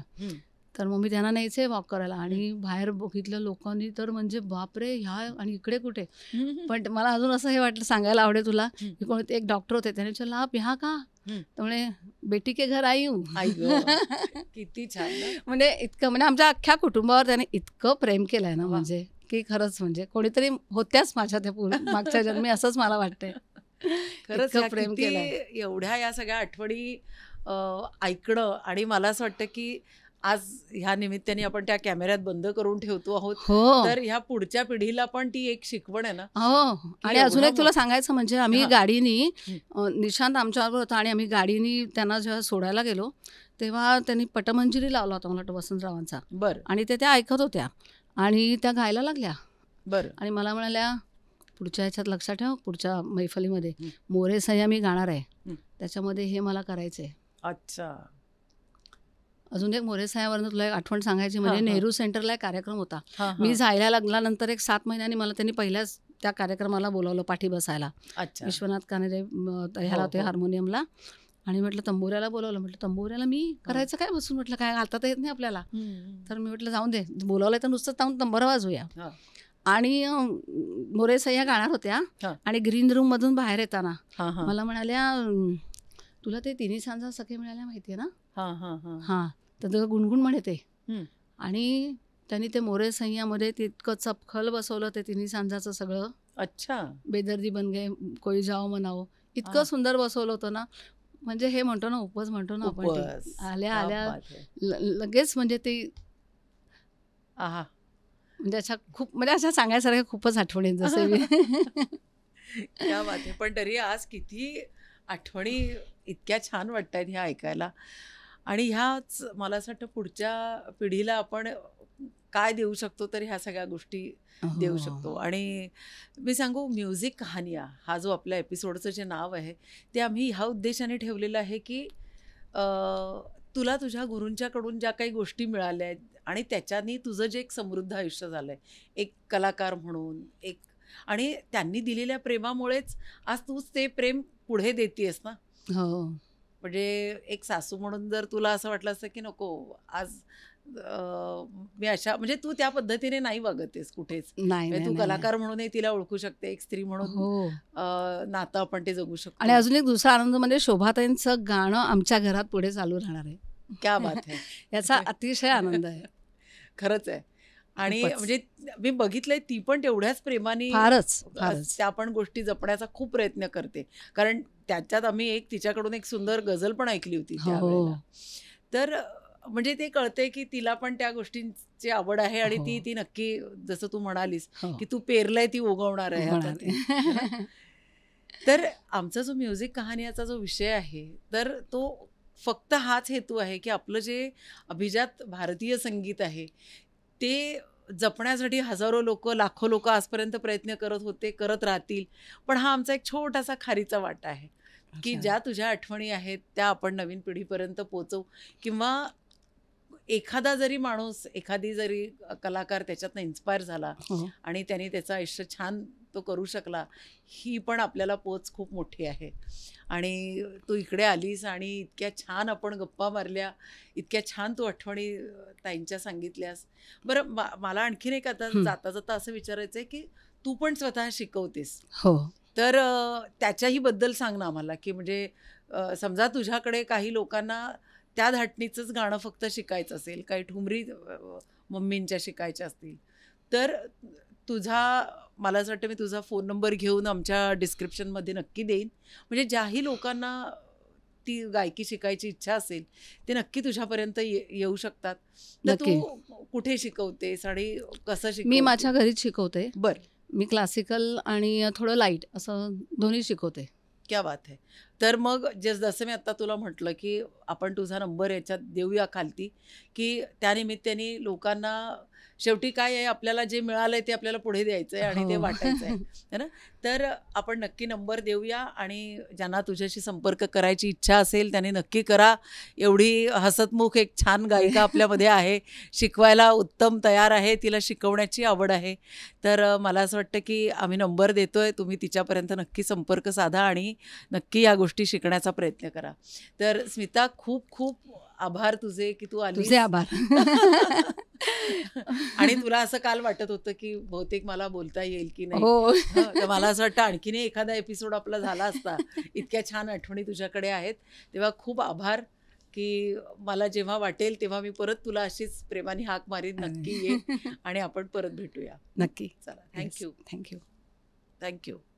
तर मग मी त्यांना न्यायचे वॉक करायला आणि बाहेर बघितलं लोकांनी तर म्हणजे बापरे ह्या आणि इकडे कुठे पण मला अजून असं हे वाटलं सांगायला आवडेल तुला की कोण एक डॉक्टर होते त्याने विचारलं आप ह्या का त्यामुळे बेटी के घर आई [LAUGHS] किती छान म्हणजे इतकं म्हणजे आमच्या अख्ख्या कुटुंबावर त्याने इतकं प्रेम केलंय ना म्हणजे की खरंच म्हणजे कोणीतरी होत्याच माझ्या त्या मागच्या जन्मी असंच मला वाटतंय खरंच प्रेम केलं एवढ्या या सगळ्या आठवणी ऐकणं आणि मला असं वाटतं की आज ह्या निमित्ताने आपण त्या कॅमेऱ्यात बंद करून ठेवतो आहोत हो तर ह्या पुढच्या पिढीला पण ती एक शिकवण आहे ना हो आणि अजून एक तुला सांगायचं म्हणजे आम्ही गाडीनी निशांत आमच्यावर होता आणि आम्ही गाडीनी त्यांना जेव्हा सोडायला गेलो तेव्हा त्यांनी पटमंजिरी लावला होता मला वसंतरावांचा बरं आणि ते त्या ऐकत होत्या आणि त्या गायला लागल्या बर आणि मला म्हणाल्या पुढच्या ह्याच्यात लक्षात ठेव पुढच्या मैफलीमध्ये मोरे सह्या मी गाणार आहे त्याच्यामध्ये हे मला करायचंय अच्छा अजून एक मोरेसायावरनं तुला एक आठवण सांगायची म्हणजे नेहरू सेंटरला एक कार्यक्रम होता मी जायला लागल्यानंतर एक सात महिन्यानी मला त्यांनी पहिल्याच त्या कार्यक्रमाला बोलावलं पाठी बसायला विश्वनाथ कानेरे ह्याला हो, होते हो. हार्मोनियमला आणि म्हटलं तंबोऱ्याला बोलावलं म्हटलं तंबोऱ्याला मी हो. करायचं काय बसून म्हटलं काय घालता येत नाही आपल्याला तर मी म्हटलं जाऊन दे बोलावलं तर नुसतं जाऊन तंबोरा वाजूया आणि मोरे सय्या गाणार होत्या आणि ग्रीन रूम मधून बाहेर येताना मला म्हणाल्या तुला ते तिन्ही सांजा सखे मिळाल्या माहितीये ना हा तर गुणगुण म्हणे ते आणि त्यांनी ते मोरे संयामध्ये तितकं चपखल बसवलं ते तिन्ही सांजाचं सगळं अच्छा बेदर्दी बन गे कोई जाओ म्हणावो इतकं सुंदर बसवलं होतं ना म्हणजे हे म्हणतो ना उपवास म्हणतो ना आपण आल्या आल्या लगेच म्हणजे ते आहा म्हणजे अशा खूप म्हणजे अशा सांगायसारख्या खूपच आठवणी जसं [LAUGHS] पण तरी आज किती आठवणी इतक्या छान वाटत आहेत ह्या ऐकायला आणि ह्याच मला असं वाटतं पुढच्या पिढीला आपण काय देऊ शकतो तर ह्या सगळ्या गोष्टी देऊ हो. शकतो आणि मी सांगू म्युझिक कहानिया हा जो आपल्या एपिसोडचं जे नाव आहे ते आम्ही ह्या उद्देशाने ठेवलेलं आहे की तुला तुझ्या गुरूंच्याकडून ज्या काही गोष्टी मिळाल्या आहेत आणि त्याच्यानी तुझं जे एक समृद्ध आयुष्य झालं आहे एक कलाकार म्हणून एक आणि त्यांनी दिलेल्या प्रेमामुळेच आज तूच ते प्रेम पुढे देतेस ना हो म्हणजे एक सासू म्हणून जर तुला असं वाटलं असतं की नको आज मी अशा म्हणजे तू त्या पद्धतीने नाही वागतेस कुठेच नाही म्हणजे तू कलाकार म्हणूनही तिला ओळखू शकते एक स्त्री म्हणून हो. नातं आपण ते जगू शकतो आणि अजून एक दुसरा आनंद म्हणजे शोभाताईंचं गाणं आमच्या घरात पुढे चालू राहणार आहे क्या बात [LAUGHS] याचा अतिशय आनंद आहे खरंच आहे आणि म्हणजे मी बघितलंय ती पण तेवढ्याच प्रेमाने त्या पण गोष्टी जपण्याचा खूप प्रयत्न करते कारण त्याच्यात आम्ही एक तिच्याकडून एक सुंदर गझल पण ऐकली होती हो. तर म्हणजे ते कळते की तिला पण त्या गोष्टींची आवड आहे आणि ती हो. ती नक्की जसं तू म्हणालीस हो. की तू पेरलंय ती उगवणार आहे तर आमचा जो म्युझिक कहाणीचा जो विषय आहे तर तो फक्त हाच हेतू आहे की आपलं जे अभिजात भारतीय संगीत आहे ते जपण्यासाठी हजारो लोक लाखो लोक आजपर्यंत प्रयत्न करत होते करत राहतील पण हा आमचा एक छोटासा खारीचा वाटा आहे की ज्या तुझ्या आठवणी आहेत त्या आपण नवीन पिढीपर्यंत पोचवू किंवा एखादा जरी माणूस एखादी जरी कलाकार त्याच्यातनं इन्स्पायर झाला हो. आणि त्याने त्याचं आयुष्य छान तो करू शकला ही पण आपल्याला पोच खूप मोठी आहे आणि तू इकडे आलीस आणि इतक्या छान आपण गप्पा मारल्या इतक्या छान तू आठवणी ताईंच्या सांगितल्यास बरं मा मला आणखीन एक आता जाता जाता असं विचारायचं आहे की तू पण स्वतः शिकवतेस हो तर त्याच्याही बद्दल सांग ना आम्हाला की म्हणजे समजा तुझ्याकडे काही लोकांना त्या धाटणीचंच गाणं फक्त शिकायचं असेल काही ठुमरी मम्मींच्या शिकायच्या असतील तर तुझा मला असं वाटतं मी तुझा फोन नंबर घेऊन आमच्या डिस्क्रिप्शनमध्ये नक्की देईन म्हणजे ज्याही लोकांना ती गायकी शिकायची इच्छा असेल ते नक्की तुझ्यापर्यंत येऊ शकतात तर तू कुठे शिकवते साडी कसं शिक मी माझ्या घरीच शिकवते बर मी क्लासिकल आणि थोडं लाईट असं दोन्ही शिकवते क्या बात आहे तर मग जस जसं मी आता तुला म्हटलं की आपण तुझा नंबर याच्यात देऊया खालती की त्यानिमित्ताने लोकांना शेवटी काय आहे आपल्याला जे मिळालं आहे ते आपल्याला पुढे द्यायचं आहे आणि ते हो. वाटायचं आहे [LAUGHS] ना तर आपण नक्की नंबर देऊया आणि ज्यांना तुझ्याशी संपर्क करायची इच्छा असेल त्यांनी नक्की करा एवढी हसतमुख एक छान गायिका [LAUGHS] आपल्यामध्ये आहे शिकवायला उत्तम तयार आहे तिला शिकवण्याची आवड आहे तर मला असं वाटतं की आम्ही नंबर देतो आहे तुम्ही तिच्यापर्यंत नक्की संपर्क साधा आणि नक्की या गोष्टी शिकण्याचा प्रयत्न करा तर स्मिता खूप खूप आभार तुझे की तू आली तुझे आभार [LAUGHS] आणि तुला असं काल वाटत होतं की बहुतेक मला बोलता येईल की नाही हो. [LAUGHS] मला असं वाटतं आणखीनही एखादा एपिसोड आपला झाला असता इतक्या छान आठवणी तुझ्याकडे आहेत तेव्हा खूप आभार की मला जेव्हा वाटेल तेव्हा मी परत तुला अशीच प्रेमाने हाक मारीन नक्की ये आणि आपण परत भेटूया नक्की चला थँक्यू थँक्यू थँक्यू